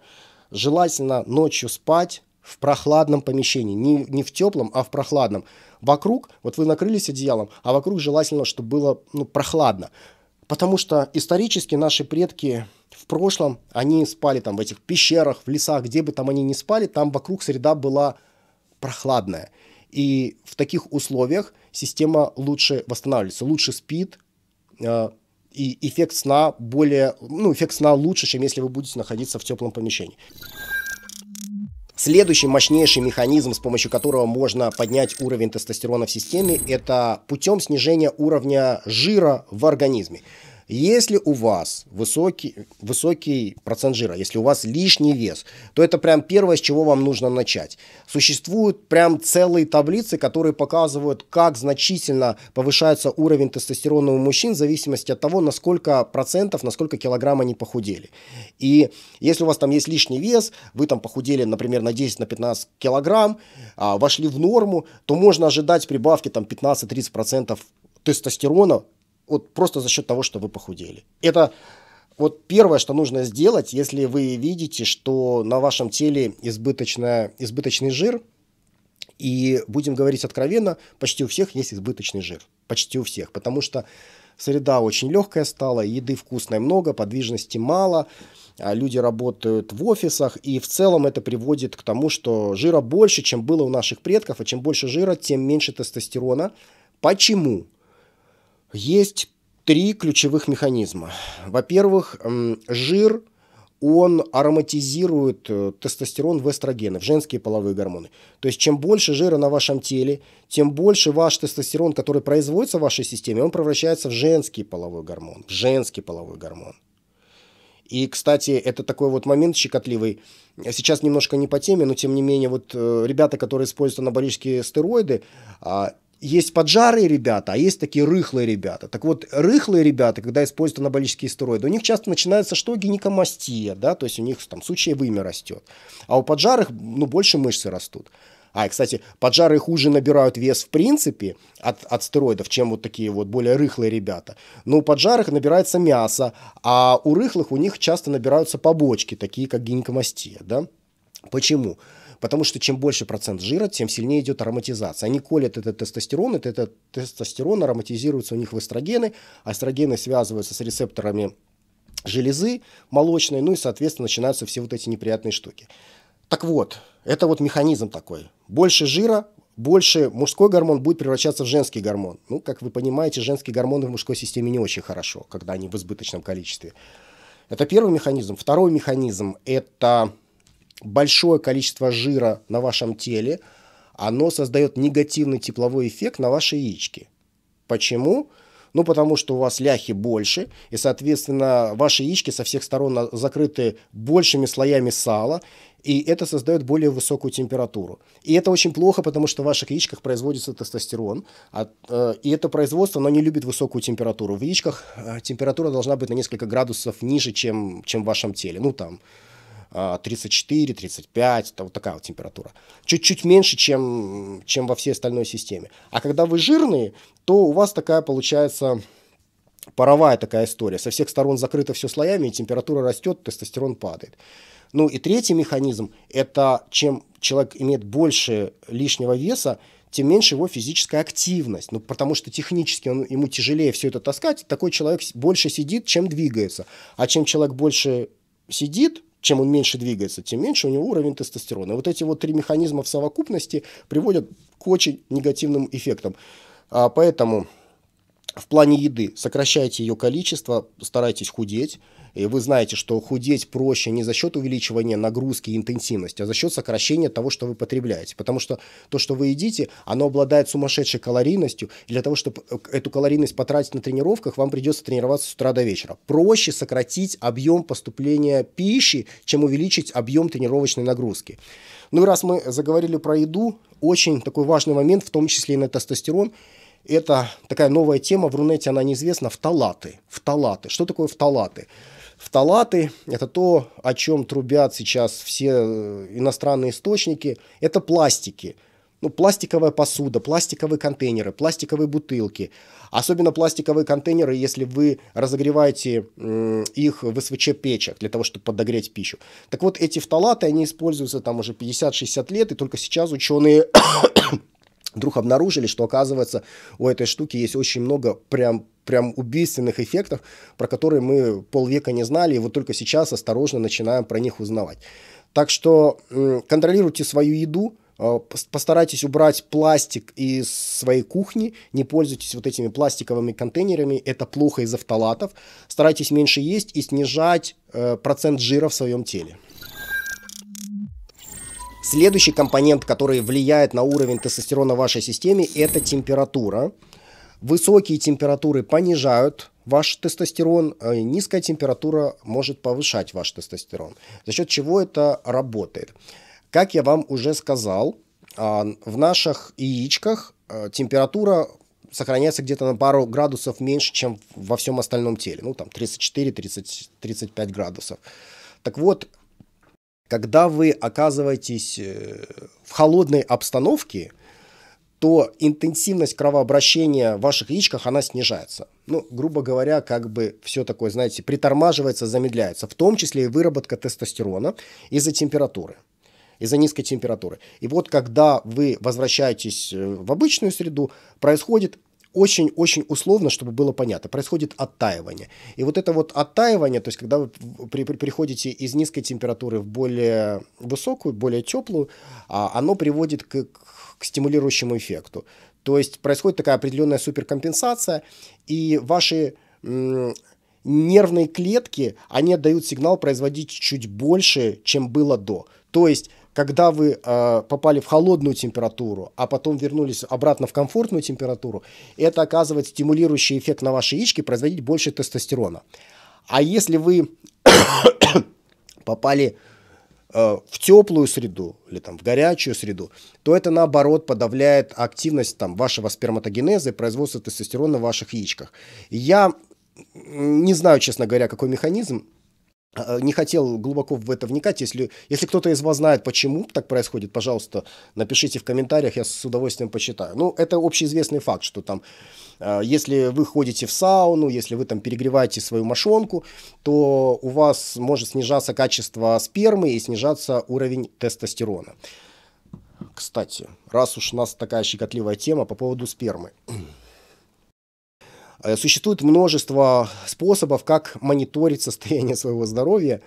Желательно ночью спать в прохладном помещении, не, не в теплом, а в прохладном. Вокруг, вот вы накрылись одеялом, а вокруг желательно, чтобы было ну, прохладно. Потому что исторически наши предки в прошлом, они спали там в этих пещерах, в лесах, где бы там они ни спали, там вокруг среда была прохладная. И в таких условиях система лучше восстанавливается, лучше спит, э, и эффект сна более, ну, эффект сна лучше, чем если вы будете находиться в теплом помещении. Следующий мощнейший механизм, с помощью которого можно поднять уровень тестостерона в системе, это путем снижения уровня жира в организме. Если у вас высокий, высокий процент жира, если у вас лишний вес, то это прям первое, с чего вам нужно начать. Существуют прям целые таблицы, которые показывают, как значительно повышается уровень тестостерона у мужчин в зависимости от того, на сколько процентов, на сколько килограмм они похудели. И если у вас там есть лишний вес, вы там похудели, например, на 10-15 на килограмм, а, вошли в норму, то можно ожидать прибавки там 15-30% тестостерона вот просто за счет того, что вы похудели. Это вот первое, что нужно сделать, если вы видите, что на вашем теле избыточная, избыточный жир, и будем говорить откровенно, почти у всех есть избыточный жир. Почти у всех. Потому что среда очень легкая стала, еды вкусной много, подвижности мало, а люди работают в офисах, и в целом это приводит к тому, что жира больше, чем было у наших предков, а чем больше жира, тем меньше тестостерона. Почему? Есть три ключевых механизма. Во-первых, жир, он ароматизирует э, тестостерон в эстрогены, в женские половые гормоны. То есть чем больше жира на вашем теле, тем больше ваш тестостерон, который производится в вашей системе, он превращается в женский половой гормон. В женский половой гормон. И, кстати, это такой вот момент щекотливый. Сейчас немножко не по теме, но тем не менее, вот э, ребята, которые используют анаболические стероиды, а, есть поджарые ребята, а есть такие рыхлые ребята. Так вот, рыхлые ребята, когда используют анаболические стероиды, у них часто начинается что? Гинекомастия, да, то есть у них там сучье вымя растет. А у поджарых, ну, больше мышцы растут. А, кстати, поджары хуже набирают вес в принципе от, от стероидов, чем вот такие вот более рыхлые ребята. Но у поджарых набирается мясо, а у рыхлых у них часто набираются побочки, такие как гинекомастия, да? Почему? Почему? Потому что чем больше процент жира, тем сильнее идет ароматизация. Они колят этот тестостерон, этот, этот тестостерон ароматизируется у них в эстрогены, а эстрогены связываются с рецепторами железы молочной, ну и, соответственно, начинаются все вот эти неприятные штуки. Так вот, это вот механизм такой. Больше жира, больше мужской гормон будет превращаться в женский гормон. Ну, как вы понимаете, женские гормоны в мужской системе не очень хорошо, когда они в избыточном количестве. Это первый механизм. Второй механизм – это большое количество жира на вашем теле, оно создает негативный тепловой эффект на ваши яички. Почему? Ну, потому что у вас ляхи больше, и, соответственно, ваши яички со всех сторон закрыты большими слоями сала, и это создает более высокую температуру. И это очень плохо, потому что в ваших яичках производится тестостерон, а, э, и это производство, оно не любит высокую температуру. В яичках э, температура должна быть на несколько градусов ниже, чем, чем в вашем теле. Ну, там, 34, 35, это вот такая вот температура. Чуть-чуть меньше, чем, чем во всей остальной системе. А когда вы жирные, то у вас такая получается паровая такая история. Со всех сторон закрыто все слоями, и температура растет, тестостерон падает. Ну и третий механизм – это чем человек имеет больше лишнего веса, тем меньше его физическая активность. Ну, потому что технически он, ему тяжелее все это таскать. Такой человек больше сидит, чем двигается. А чем человек больше сидит, чем он меньше двигается, тем меньше у него уровень тестостерона. И вот эти вот три механизма в совокупности приводят к очень негативным эффектам. А поэтому в плане еды сокращайте ее количество, старайтесь худеть, и вы знаете, что худеть проще не за счет увеличивания нагрузки и интенсивности, а за счет сокращения того, что вы потребляете. Потому что то, что вы едите, оно обладает сумасшедшей калорийностью. И для того, чтобы э, эту калорийность потратить на тренировках, вам придется тренироваться с утра до вечера. Проще сократить объем поступления пищи, чем увеличить объем тренировочной нагрузки. Ну и раз мы заговорили про еду, очень такой важный момент, в том числе и на тестостерон, это такая новая тема, в Рунете она неизвестна, фталаты. Фталаты. Что такое фталаты? Фталаты – это то, о чем трубят сейчас все э, иностранные источники. Это пластики. Ну, пластиковая посуда, пластиковые контейнеры, пластиковые бутылки. Особенно пластиковые контейнеры, если вы разогреваете их в СВЧ-печах для того, чтобы подогреть пищу. Так вот, эти фталаты, они используются там уже 50-60 лет, и только сейчас ученые вдруг обнаружили, что, оказывается, у этой штуки есть очень много прям прям убийственных эффектов, про которые мы полвека не знали, и вот только сейчас осторожно начинаем про них узнавать. Так что контролируйте свою еду, э, постарайтесь убрать пластик из своей кухни, не пользуйтесь вот этими пластиковыми контейнерами, это плохо из автолатов. Старайтесь меньше есть и снижать э, процент жира в своем теле. Следующий компонент, который влияет на уровень тестостерона в вашей системе, это температура. Высокие температуры понижают ваш тестостерон, э, низкая температура может повышать ваш тестостерон. За счет чего это работает? Как я вам уже сказал, а, в наших яичках э, температура сохраняется где-то на пару градусов меньше, чем во всем остальном теле. Ну, там 34-35 градусов. Так вот, когда вы оказываетесь э, в холодной обстановке, то интенсивность кровообращения в ваших яичках, она снижается. Ну, грубо говоря, как бы все такое, знаете, притормаживается, замедляется, в том числе и выработка тестостерона из-за температуры из-за низкой температуры. И вот когда вы возвращаетесь э, в обычную среду, происходит очень-очень условно, чтобы было понятно, происходит оттаивание. И вот это вот оттаивание, то есть когда вы при, при, приходите из низкой температуры в более высокую, более теплую, а, оно приводит к, к стимулирующему эффекту. То есть происходит такая определенная суперкомпенсация, и ваши нервные клетки, они отдают сигнал производить чуть больше, чем было до. То есть когда вы э, попали в холодную температуру, а потом вернулись обратно в комфортную температуру, это оказывает стимулирующий эффект на ваши яички, производить больше тестостерона. А если вы (coughs) попали э, в теплую среду или там, в горячую среду, то это наоборот подавляет активность там, вашего сперматогенеза и производство тестостерона в ваших яичках. Я не знаю, честно говоря, какой механизм, Э, не хотел глубоко в это вникать. Если, если кто-то из вас знает, почему так происходит, пожалуйста, напишите в комментариях, я с удовольствием почитаю. Ну, это общеизвестный факт, что там, э, если вы ходите в сауну, если вы там перегреваете свою мошонку, то у вас может снижаться качество спермы и снижаться уровень тестостерона. Кстати, раз уж у нас такая щекотливая тема по поводу спермы. Э, существует множество способов, как мониторить состояние своего здоровья.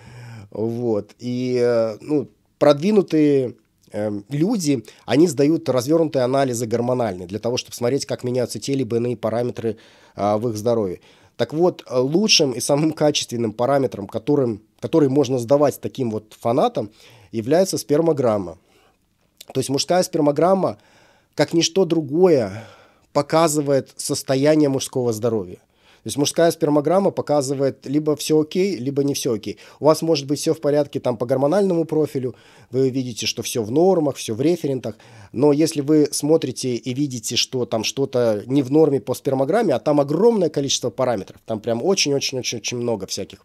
Вот. И э, ну, продвинутые э, люди, они сдают развернутые анализы гормональные для того, чтобы смотреть, как меняются те либо иные параметры а, в их здоровье. Так вот, лучшим и самым качественным параметром, которым, который можно сдавать таким вот фанатам, является спермограмма. То есть мужская спермограмма, как ничто другое, показывает состояние мужского здоровья. То есть мужская спермограмма показывает либо все окей, либо не все окей. У вас может быть все в порядке там по гормональному профилю, вы видите, что все в нормах, все в референтах, но если вы смотрите и видите, что там что-то не в норме по спермограмме, а там огромное количество параметров, там прям очень-очень-очень много всяких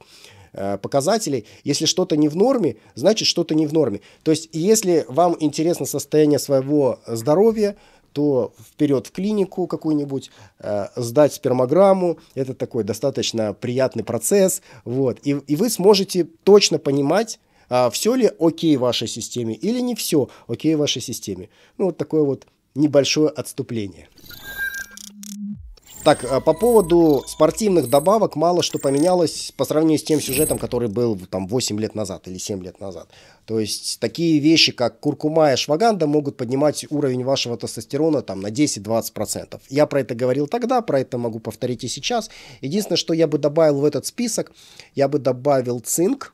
э, показателей. Если что-то не в норме, значит что-то не в норме. То есть, если вам интересно состояние своего здоровья, то вперед в клинику какую-нибудь, э, сдать спермограмму. Это такой достаточно приятный процесс. Вот. И, и вы сможете точно понимать, э, а, все ли окей в вашей системе или не все окей в вашей системе. Ну, вот такое вот небольшое отступление. Так, э, по поводу спортивных добавок мало что поменялось по сравнению с тем сюжетом, который был там 8 лет назад или 7 лет назад. То есть такие вещи, как куркума и шваганда, могут поднимать уровень вашего тестостерона там, на 10-20%. Я про это говорил тогда, про это могу повторить и сейчас. Единственное, что я бы добавил в этот список, я бы добавил цинк,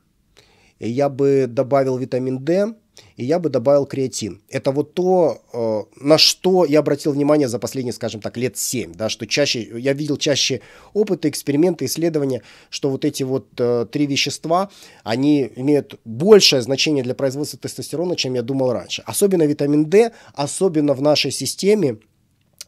я бы добавил витамин D, и я бы добавил креатин. Это вот то, э, на что я обратил внимание за последние, скажем так, лет 7, да, что чаще, я видел чаще опыты, эксперименты, исследования, что вот эти вот э, три вещества, они имеют большее значение для производства тестостерона, чем я думал раньше. Особенно витамин D, особенно в нашей системе,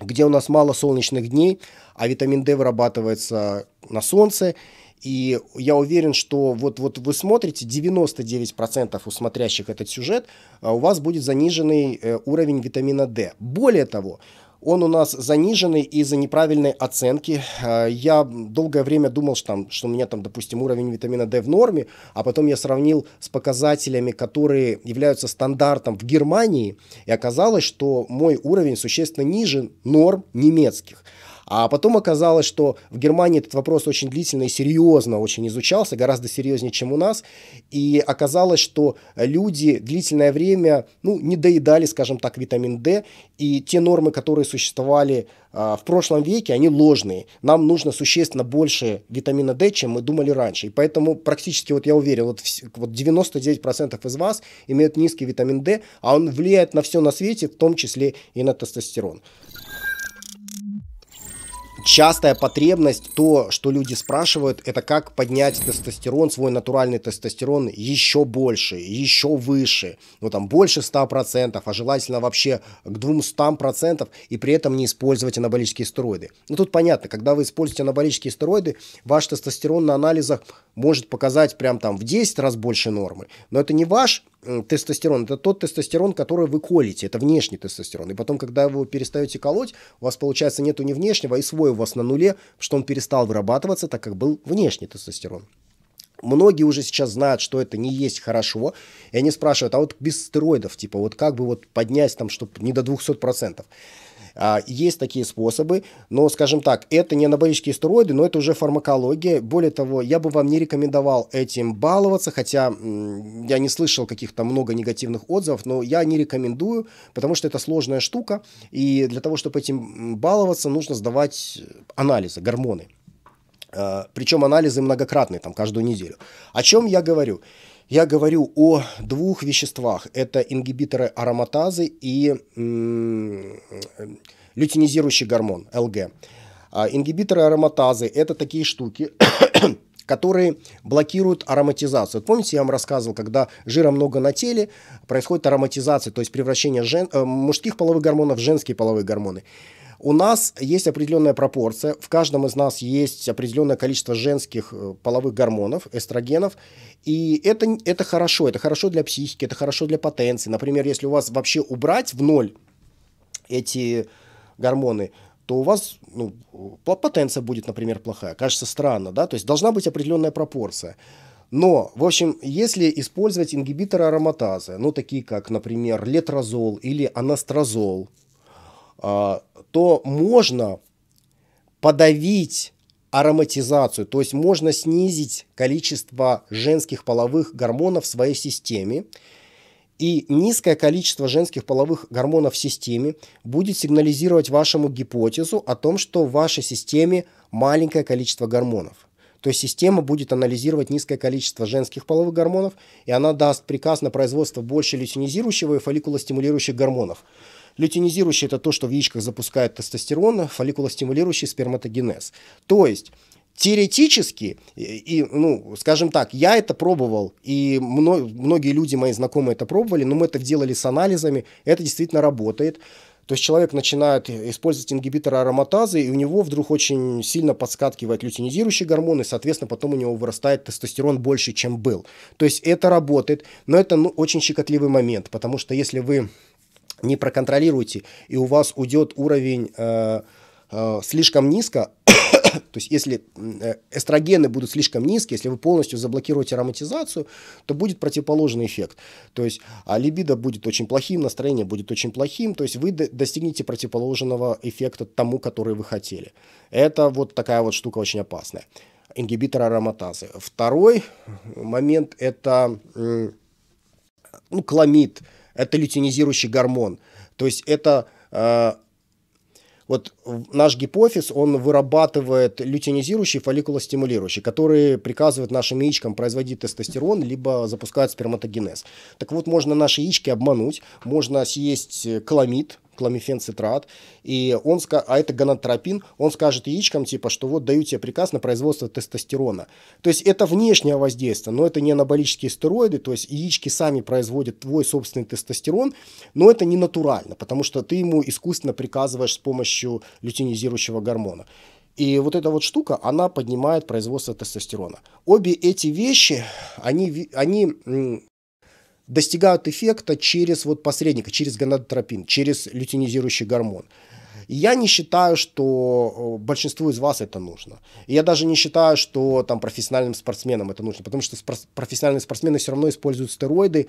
где у нас мало солнечных дней, а витамин D вырабатывается на солнце, и я уверен, что вот, вот вы смотрите, 99% у смотрящих этот сюжет, а у вас будет заниженный э, уровень витамина D. Более того, он у нас заниженный из-за неправильной оценки. Э, я долгое время думал, что, там, что у меня там, допустим, уровень витамина D в норме, а потом я сравнил с показателями, которые являются стандартом в Германии, и оказалось, что мой уровень существенно ниже норм немецких. А потом оказалось, что в Германии этот вопрос очень длительно и серьезно очень изучался, гораздо серьезнее, чем у нас. И оказалось, что люди длительное время ну, не доедали, скажем так, витамин D, и те нормы, которые существовали а, в прошлом веке, они ложные. Нам нужно существенно больше витамина D, чем мы думали раньше. И поэтому практически, вот я уверен, вот, вот 99% из вас имеют низкий витамин D, а он влияет на все на свете, в том числе и на тестостерон частая потребность, то, что люди спрашивают, это как поднять тестостерон, свой натуральный тестостерон еще больше, еще выше, ну там больше 100%, а желательно вообще к 200% и при этом не использовать анаболические стероиды. Ну тут понятно, когда вы используете анаболические стероиды, ваш тестостерон на анализах может показать прям там в 10 раз больше нормы, но это не ваш тестостерон – это тот тестостерон, который вы колите, это внешний тестостерон. И потом, когда вы его перестаете колоть, у вас, получается, нету ни внешнего, и свой у вас на нуле, что он перестал вырабатываться, так как был внешний тестостерон. Многие уже сейчас знают, что это не есть хорошо, и они спрашивают, а вот без стероидов, типа, вот как бы вот поднять там, чтобы не до 200%. А, есть такие способы, но, скажем так, это не анаболические стероиды, но это уже фармакология. Более того, я бы вам не рекомендовал этим баловаться, хотя я не слышал каких-то много негативных отзывов, но я не рекомендую, потому что это сложная штука, и для того, чтобы этим баловаться, нужно сдавать анализы, гормоны. А, Причем анализы многократные, там, каждую неделю. О чем я говорю? Я говорю о двух веществах. Это ингибиторы ароматазы и лютинизирующий гормон ЛГ. А, ингибиторы ароматазы – это такие штуки, (coughs) которые блокируют ароматизацию. Помните, я вам рассказывал, когда жира много на теле, происходит ароматизация, то есть превращение жен... Э, мужских половых гормонов в женские половые гормоны. У нас есть определенная пропорция, в каждом из нас есть определенное количество женских э, половых гормонов, эстрогенов, и это, это хорошо, это хорошо для психики, это хорошо для потенции. Например, если у вас вообще убрать в ноль эти гормоны, то у вас ну, потенция будет, например, плохая. Кажется странно, да? То есть должна быть определенная пропорция. Но, в общем, если использовать ингибиторы ароматазы, ну, такие как, например, летрозол или анастрозол, а, то можно подавить ароматизацию, то есть можно снизить количество женских половых гормонов в своей системе, и низкое количество женских половых гормонов в системе будет сигнализировать вашему гипотезу о том, что в вашей системе маленькое количество гормонов. То есть система будет анализировать низкое количество женских половых гормонов, и она даст приказ на производство больше лютинизирующего и фолликулостимулирующих гормонов. Лютинизирующий – это то, что в яичках запускает тестостерон, фолликулостимулирующий сперматогенез. То есть теоретически, и, ну, скажем так, я это пробовал, и многие люди, мои знакомые, это пробовали, но мы это делали с анализами, это действительно работает. То есть человек начинает использовать ингибитор ароматазы, и у него вдруг очень сильно подскакивает лютинизирующие гормоны, и, соответственно, потом у него вырастает тестостерон больше, чем был. То есть это работает, но это ну, очень щекотливый момент, потому что если вы не проконтролируете, и у вас уйдет уровень э, э, слишком низко, (coughs) то есть если э, эстрогены будут слишком низкие, если вы полностью заблокируете ароматизацию, то будет противоположный эффект. То есть а либидо будет очень плохим, настроение будет очень плохим, то есть вы достигнете противоположного эффекта тому, который вы хотели. Это вот такая вот штука очень опасная. Ингибитор ароматазы. Второй момент это ну, кламид. Кламид это лютинизирующий гормон. То есть это э, вот наш гипофиз, он вырабатывает лютинизирующий фолликулостимулирующий, который приказывает нашим яичкам производить тестостерон, либо запускает сперматогенез. Так вот, можно наши яички обмануть, можно съесть кламид кламифен цитрат, и он, а это гонадотропин, он скажет яичкам, типа, что вот даю тебе приказ на производство тестостерона. То есть это внешнее воздействие, но это не анаболические стероиды, то есть яички сами производят твой собственный тестостерон, но это не натурально, потому что ты ему искусственно приказываешь с помощью лютинизирующего гормона. И вот эта вот штука, она поднимает производство тестостерона. Обе эти вещи, они, они достигают эффекта через вот посредника, через гонадотропин, через лютинизирующий гормон я не считаю, что большинству из вас это нужно. я даже не считаю, что там профессиональным спортсменам это нужно, потому что спор- профессиональные спортсмены все равно используют стероиды.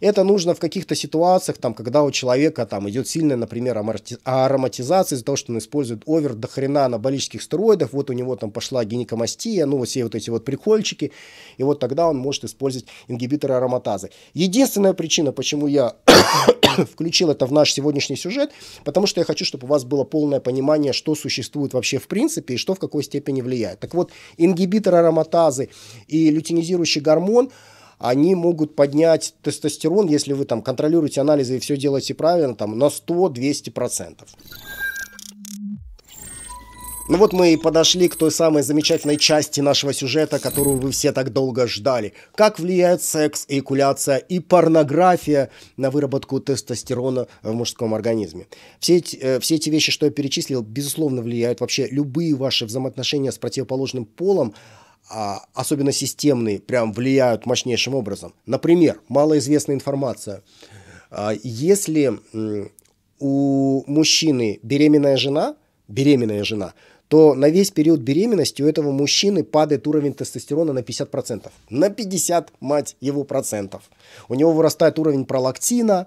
Это нужно в каких-то ситуациях, там, когда у человека там, идет сильная, например, ароматизация из-за того, что он использует овер до хрена анаболических стероидов, вот у него там пошла гинекомастия, ну, вот все вот эти вот прикольчики, и вот тогда он может использовать ингибиторы ароматазы. Единственная причина, почему я (coughs) включил это в наш сегодняшний сюжет, потому что я хочу, чтобы у вас был было полное понимание, что существует вообще в принципе и что в какой степени влияет. Так вот, ингибитор ароматазы и лютинизирующий гормон они могут поднять тестостерон, если вы там контролируете анализы и все делаете правильно, там, на 100-200%. Ну вот мы и подошли к той самой замечательной части нашего сюжета, которую вы все так долго ждали. Как влияет секс, эякуляция и порнография на выработку тестостерона в мужском организме? Все эти, э, все эти вещи, что я перечислил, безусловно влияют вообще любые ваши взаимоотношения с противоположным полом, а особенно системные, прям влияют мощнейшим образом. Например, малоизвестная информация. А если у мужчины беременная жена, беременная жена, то на весь период беременности у этого мужчины падает уровень тестостерона на 50%. На 50, мать его, процентов. У него вырастает уровень пролактина,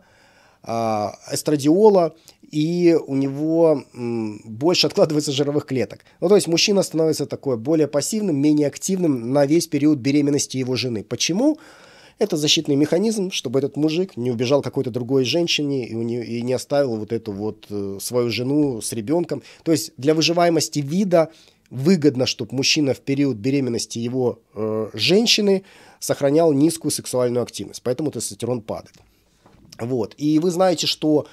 а, эстрадиола, и у него больше откладывается жировых клеток. Ну, то есть мужчина становится такой более пассивным, менее активным на весь период беременности его жены. Почему? Почему? Это защитный механизм, чтобы этот мужик не убежал какой-то другой женщине и, не, и не оставил вот эту вот э, свою жену с ребенком. То есть для выживаемости вида выгодно, чтобы мужчина в период беременности его э, женщины сохранял низкую сексуальную активность. Поэтому тестостерон падает. Вот. И вы знаете, что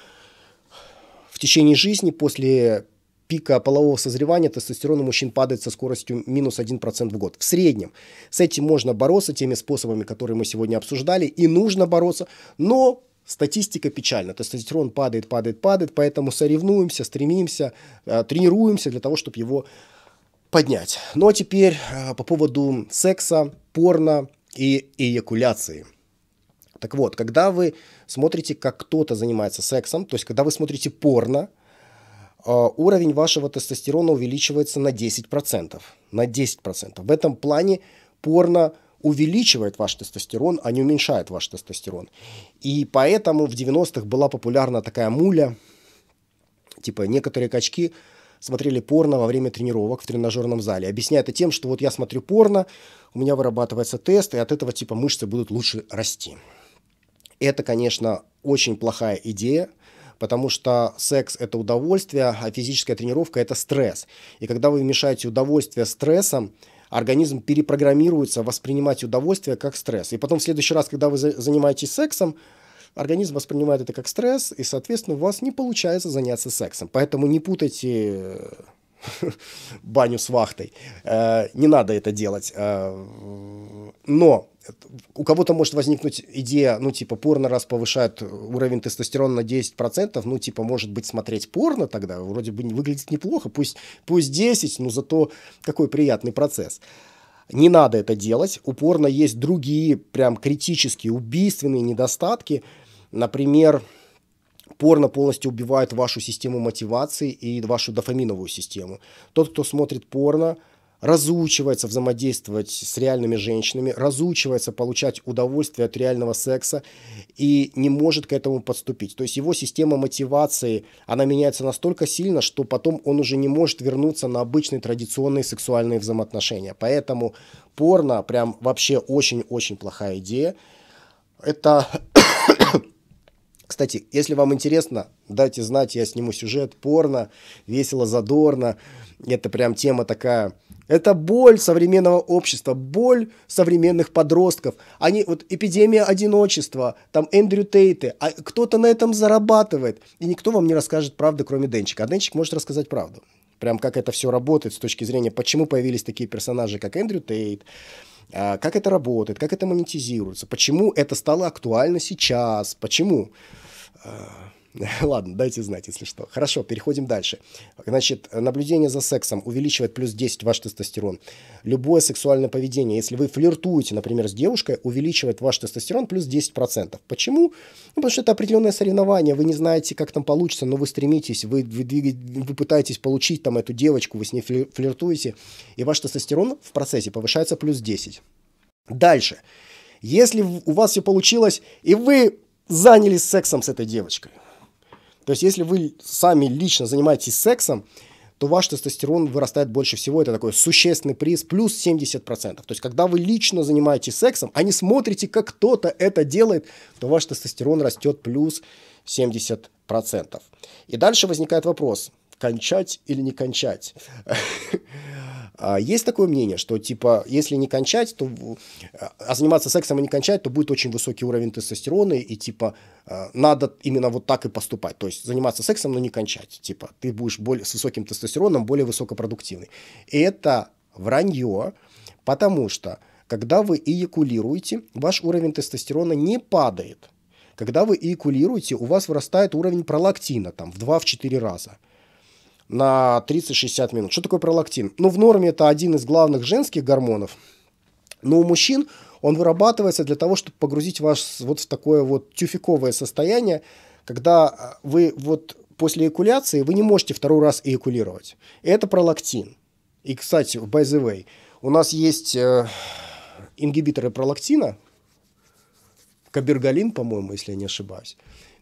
в течение жизни после пика полового созревания тестостерон у мужчин падает со скоростью минус 1% в год. В среднем. С этим можно бороться теми способами, которые мы сегодня обсуждали, и нужно бороться, но статистика печальна. Тестостерон падает, падает, падает, поэтому соревнуемся, стремимся, э, тренируемся для того, чтобы его поднять. Ну а теперь э, по поводу секса, порно и эякуляции. Так вот, когда вы смотрите, как кто-то занимается сексом, то есть когда вы смотрите порно, а, уровень вашего тестостерона увеличивается на 10%. На 10%. В этом плане порно увеличивает ваш тестостерон, а не уменьшает ваш тестостерон. И поэтому в 90-х была популярна такая муля, типа некоторые качки смотрели порно во время тренировок в тренажерном зале. Объясняя это тем, что вот я смотрю порно, у меня вырабатывается тест, и от этого типа мышцы будут лучше расти. Это, конечно, очень плохая идея, потому что секс – это удовольствие, а физическая тренировка – это стресс. И когда вы мешаете удовольствие стрессом, организм перепрограммируется воспринимать удовольствие как стресс. И потом в следующий раз, когда вы занимаетесь сексом, организм воспринимает это как стресс, и, соответственно, у вас не получается заняться сексом. Поэтому не путайте (laughs) баню с вахтой. Э, не надо это делать. Э, но у кого-то может возникнуть идея, ну, типа, порно раз повышает уровень тестостерона на 10%, ну, типа, может быть, смотреть порно тогда вроде бы выглядит неплохо, пусть, пусть 10, но зато какой приятный процесс. Не надо это делать. У порно есть другие прям критические, убийственные недостатки. Например, порно полностью убивает вашу систему мотивации и вашу дофаминовую систему. Тот, кто смотрит порно, разучивается взаимодействовать с реальными женщинами, разучивается получать удовольствие от реального секса и не может к этому подступить. То есть его система мотивации, она меняется настолько сильно, что потом он уже не может вернуться на обычные традиционные сексуальные взаимоотношения. Поэтому порно прям вообще очень-очень плохая идея. Это... (coughs) Кстати, если вам интересно, дайте знать, я сниму сюжет порно, весело, задорно. Это прям тема такая это боль современного общества, боль современных подростков. Они, вот эпидемия одиночества, там Эндрю Тейты, а кто-то на этом зарабатывает. И никто вам не расскажет правды, кроме Денчика. А Денчик может рассказать правду. Прям как это все работает с точки зрения, почему появились такие персонажи, как Эндрю Тейт, а, как это работает, как это монетизируется, почему это стало актуально сейчас, почему. А, (laughs) Ладно, дайте знать, если что. Хорошо, переходим дальше. Значит, наблюдение за сексом увеличивает плюс 10 ваш тестостерон. Любое сексуальное поведение, если вы флиртуете, например, с девушкой, увеличивает ваш тестостерон плюс 10%. Почему? Ну, потому что это определенное соревнование, вы не знаете, как там получится, но вы стремитесь, вы, вы, вы пытаетесь получить там эту девочку, вы с ней флиртуете, и ваш тестостерон в процессе повышается плюс 10. Дальше. Если у вас все получилось, и вы занялись сексом с этой девочкой, то есть, если вы сами лично занимаетесь сексом, то ваш тестостерон вырастает больше всего. Это такой существенный приз, плюс 70%. То есть, когда вы лично занимаетесь сексом, а не смотрите, как кто-то это делает, то ваш тестостерон растет плюс 70%. И дальше возникает вопрос, кончать или не кончать? (laughs) А есть такое мнение, что типа, если не кончать, то а заниматься сексом и не кончать, то будет очень высокий уровень тестостерона, и типа а, надо именно вот так и поступать. То есть заниматься сексом, но не кончать. Типа, ты будешь более, с высоким тестостероном более высокопродуктивный. И это вранье, потому что когда вы эякулируете, ваш уровень тестостерона не падает. Когда вы эякулируете, у вас вырастает уровень пролактина там, в 2-4 раза – на 30-60 минут. Что такое пролактин? Ну, в норме это один из главных женских гормонов, но у мужчин он вырабатывается для того, чтобы погрузить вас вот в такое вот тюфиковое состояние, когда а, вы вот после эякуляции вы не можете второй раз эякулировать. Это пролактин. И, кстати, by the way, у нас есть э, ингибиторы пролактина, кабергалин, по-моему, если я не ошибаюсь.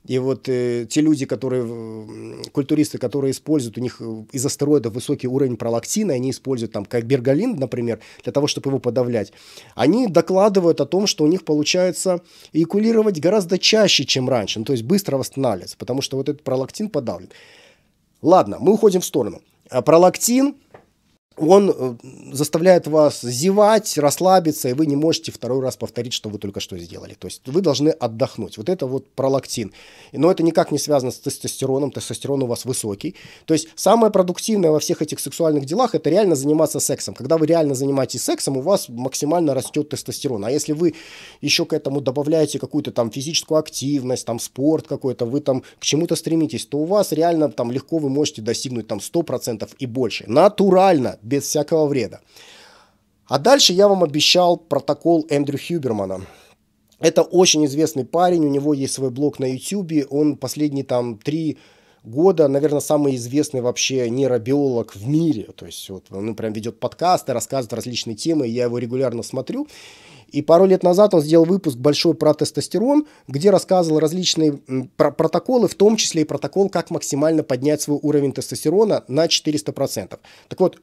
И вот э, те люди, которые, культуристы, которые используют, у них э, из астероидов высокий уровень пролактина, они используют там как бергалин, например, для того, чтобы его подавлять, они докладывают о том, что у них получается эякулировать гораздо чаще, чем раньше, ну, то есть быстро восстанавливается, потому что вот этот пролактин подавлен. Ладно, мы уходим в сторону. А пролактин – он э, заставляет вас зевать, расслабиться, и вы не можете второй раз повторить, что вы только что сделали. То есть вы должны отдохнуть. Вот это вот пролактин. Но это никак не связано с тестостероном. Тестостерон у вас высокий. То есть самое продуктивное во всех этих сексуальных делах – это реально заниматься сексом. Когда вы реально занимаетесь сексом, у вас максимально растет тестостерон. А если вы еще к этому добавляете какую-то там физическую активность, там спорт какой-то, вы там к чему-то стремитесь, то у вас реально там легко вы можете достигнуть там 100% и больше. Натурально без всякого вреда. А дальше я вам обещал протокол Эндрю Хьюбермана. Это очень известный парень, у него есть свой блог на YouTube, он последние там три года, наверное, самый известный вообще нейробиолог в мире. То есть вот он ну, прям ведет подкасты, рассказывает различные темы, я его регулярно смотрю. И пару лет назад он сделал выпуск большой про тестостерон, где рассказывал различные протоколы, в том числе и протокол, как максимально поднять свой уровень тестостерона на 400%. Так вот,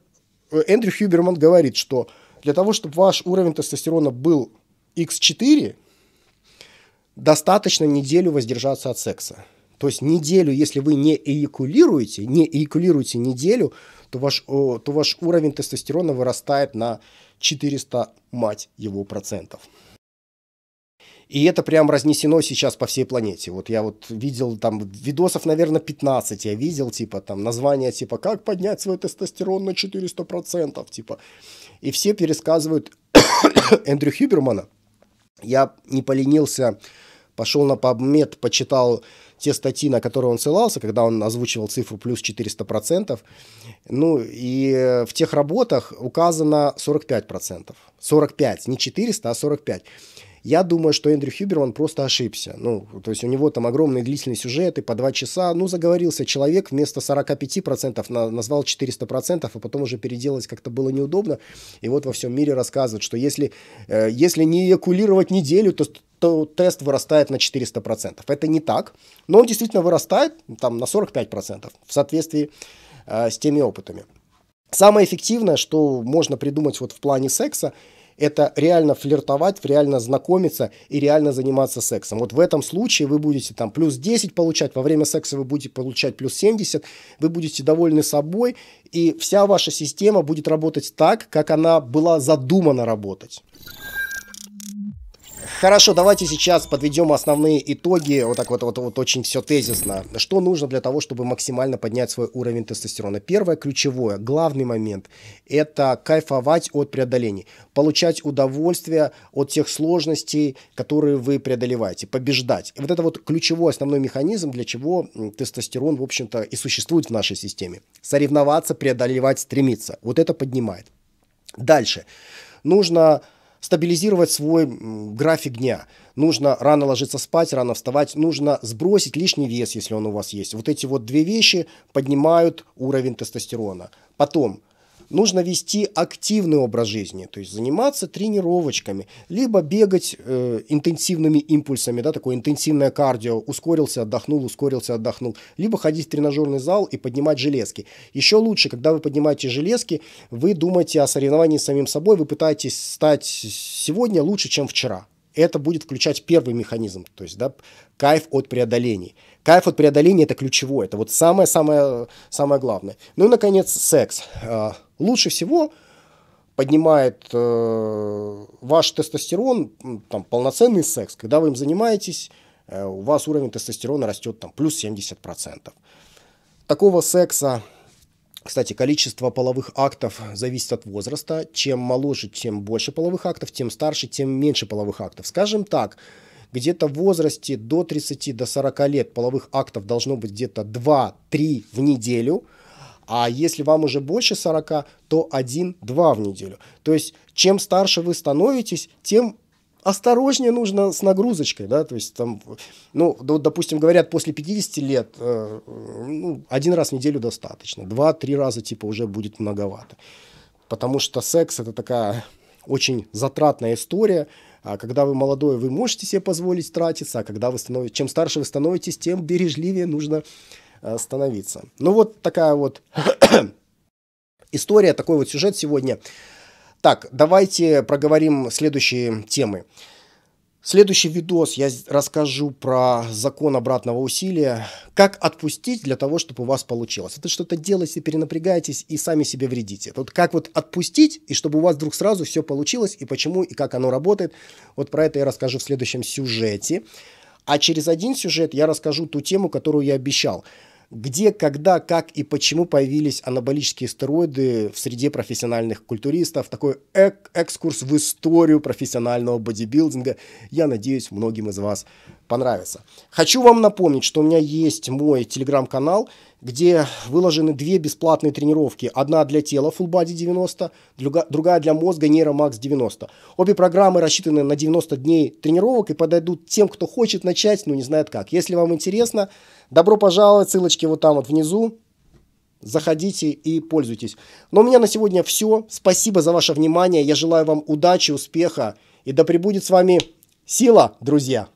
Эндрю Хьюберман говорит, что для того, чтобы ваш уровень тестостерона был X4, достаточно неделю воздержаться от секса. То есть неделю, если вы не эякулируете, не эякулируете неделю, то ваш, то ваш уровень тестостерона вырастает на 400, мать его, процентов. И это прям разнесено сейчас по всей планете. Вот я вот видел там видосов, наверное, 15 я видел, типа там названия типа «Как поднять свой тестостерон на 400%?» типа. И все пересказывают (coughs) Эндрю Хюбермана. Я не поленился, пошел на PubMed, почитал те статьи, на которые он ссылался, когда он озвучивал цифру плюс 400%. Ну и в тех работах указано 45%. 45, не 400, а 45. Я думаю, что Эндрю Хьюберман просто ошибся. Ну, то есть у него там огромный длительный сюжет и по два часа. Ну, заговорился человек, вместо 45% на, назвал 400%, а потом уже переделать как-то было неудобно. И вот во всем мире рассказывают, что если, э, если не экулировать неделю, то то тест вырастает на 400%. Это не так, но он действительно вырастает там, на 45% в соответствии э, с теми опытами. Самое эффективное, что можно придумать вот в плане секса, это реально флиртовать, реально знакомиться и реально заниматься сексом. Вот в этом случае вы будете там плюс 10 получать, во время секса вы будете получать плюс 70, вы будете довольны собой, и вся ваша система будет работать так, как она была задумана работать. Хорошо, давайте сейчас подведем основные итоги, вот так вот, вот, вот очень все тезисно. Что нужно для того, чтобы максимально поднять свой уровень тестостерона? Первое, ключевое, главный момент, это кайфовать от преодолений, получать удовольствие от тех сложностей, которые вы преодолеваете, побеждать. И вот это вот ключевой основной механизм, для чего тестостерон, в общем-то, и существует в нашей системе. Соревноваться, преодолевать, стремиться. Вот это поднимает. Дальше. Нужно стабилизировать свой график дня. Нужно рано ложиться спать, рано вставать, нужно сбросить лишний вес, если он у вас есть. Вот эти вот две вещи поднимают уровень тестостерона. Потом, нужно вести активный образ жизни, то есть заниматься тренировочками, либо бегать э, интенсивными импульсами, да, такое интенсивное кардио, ускорился, отдохнул, ускорился, отдохнул, либо ходить в тренажерный зал и поднимать железки. Еще лучше, когда вы поднимаете железки, вы думаете о соревновании с самим собой, вы пытаетесь стать сегодня лучше, чем вчера. Это будет включать первый механизм, то есть да, кайф от преодоления. Кайф от преодоления – это ключевое, это вот самое-самое самое главное. Ну и, наконец, секс. А, лучше всего поднимает э, ваш тестостерон, там, полноценный секс. Когда вы им занимаетесь, э, у вас уровень тестостерона растет там плюс 70%. Такого секса, кстати, количество половых актов зависит от возраста. Чем моложе, тем больше половых актов, тем старше, тем меньше половых актов. Скажем так, где-то в возрасте до 30, до 40 лет половых актов должно быть где-то 2-3 в неделю, а если вам уже больше 40, то 1-2 в неделю. То есть, чем старше вы становитесь, тем осторожнее нужно с нагрузочкой, да, то есть там, ну, допустим, говорят, после 50 лет, э, ну, один раз в неделю достаточно, два-три раза, типа, уже будет многовато, потому что секс – это такая очень затратная история, а когда вы молодой, вы можете себе позволить тратиться, а когда вы становитесь, чем старше вы становитесь, тем бережливее нужно э, становиться. Ну вот такая вот (clears throat) история, такой вот сюжет сегодня. Так, давайте проговорим следующие темы. Следующий видос я расскажу про закон обратного усилия. Как отпустить для того, чтобы у вас получилось. Это что-то делаете, перенапрягаетесь и сами себе вредите. Вот как вот отпустить, и чтобы у вас вдруг сразу все получилось, и почему, и как оно работает. Вот про это я расскажу в следующем сюжете. А через один сюжет я расскажу ту тему, которую я обещал – где, когда, как и почему появились анаболические стероиды в среде профессиональных культуристов. Такой эк экскурс в историю профессионального бодибилдинга. Я надеюсь, многим из вас понравится. Хочу вам напомнить, что у меня есть мой телеграм-канал, где выложены две бесплатные тренировки. Одна для тела Full Body 90, другая для мозга Neuro Max 90. Обе программы рассчитаны на 90 дней тренировок и подойдут тем, кто хочет начать, но не знает как. Если вам интересно, добро пожаловать, ссылочки вот там вот внизу. Заходите и пользуйтесь. Но ну, у меня на сегодня все. Спасибо за ваше внимание. Я желаю вам удачи, успеха. И да пребудет с вами сила, друзья!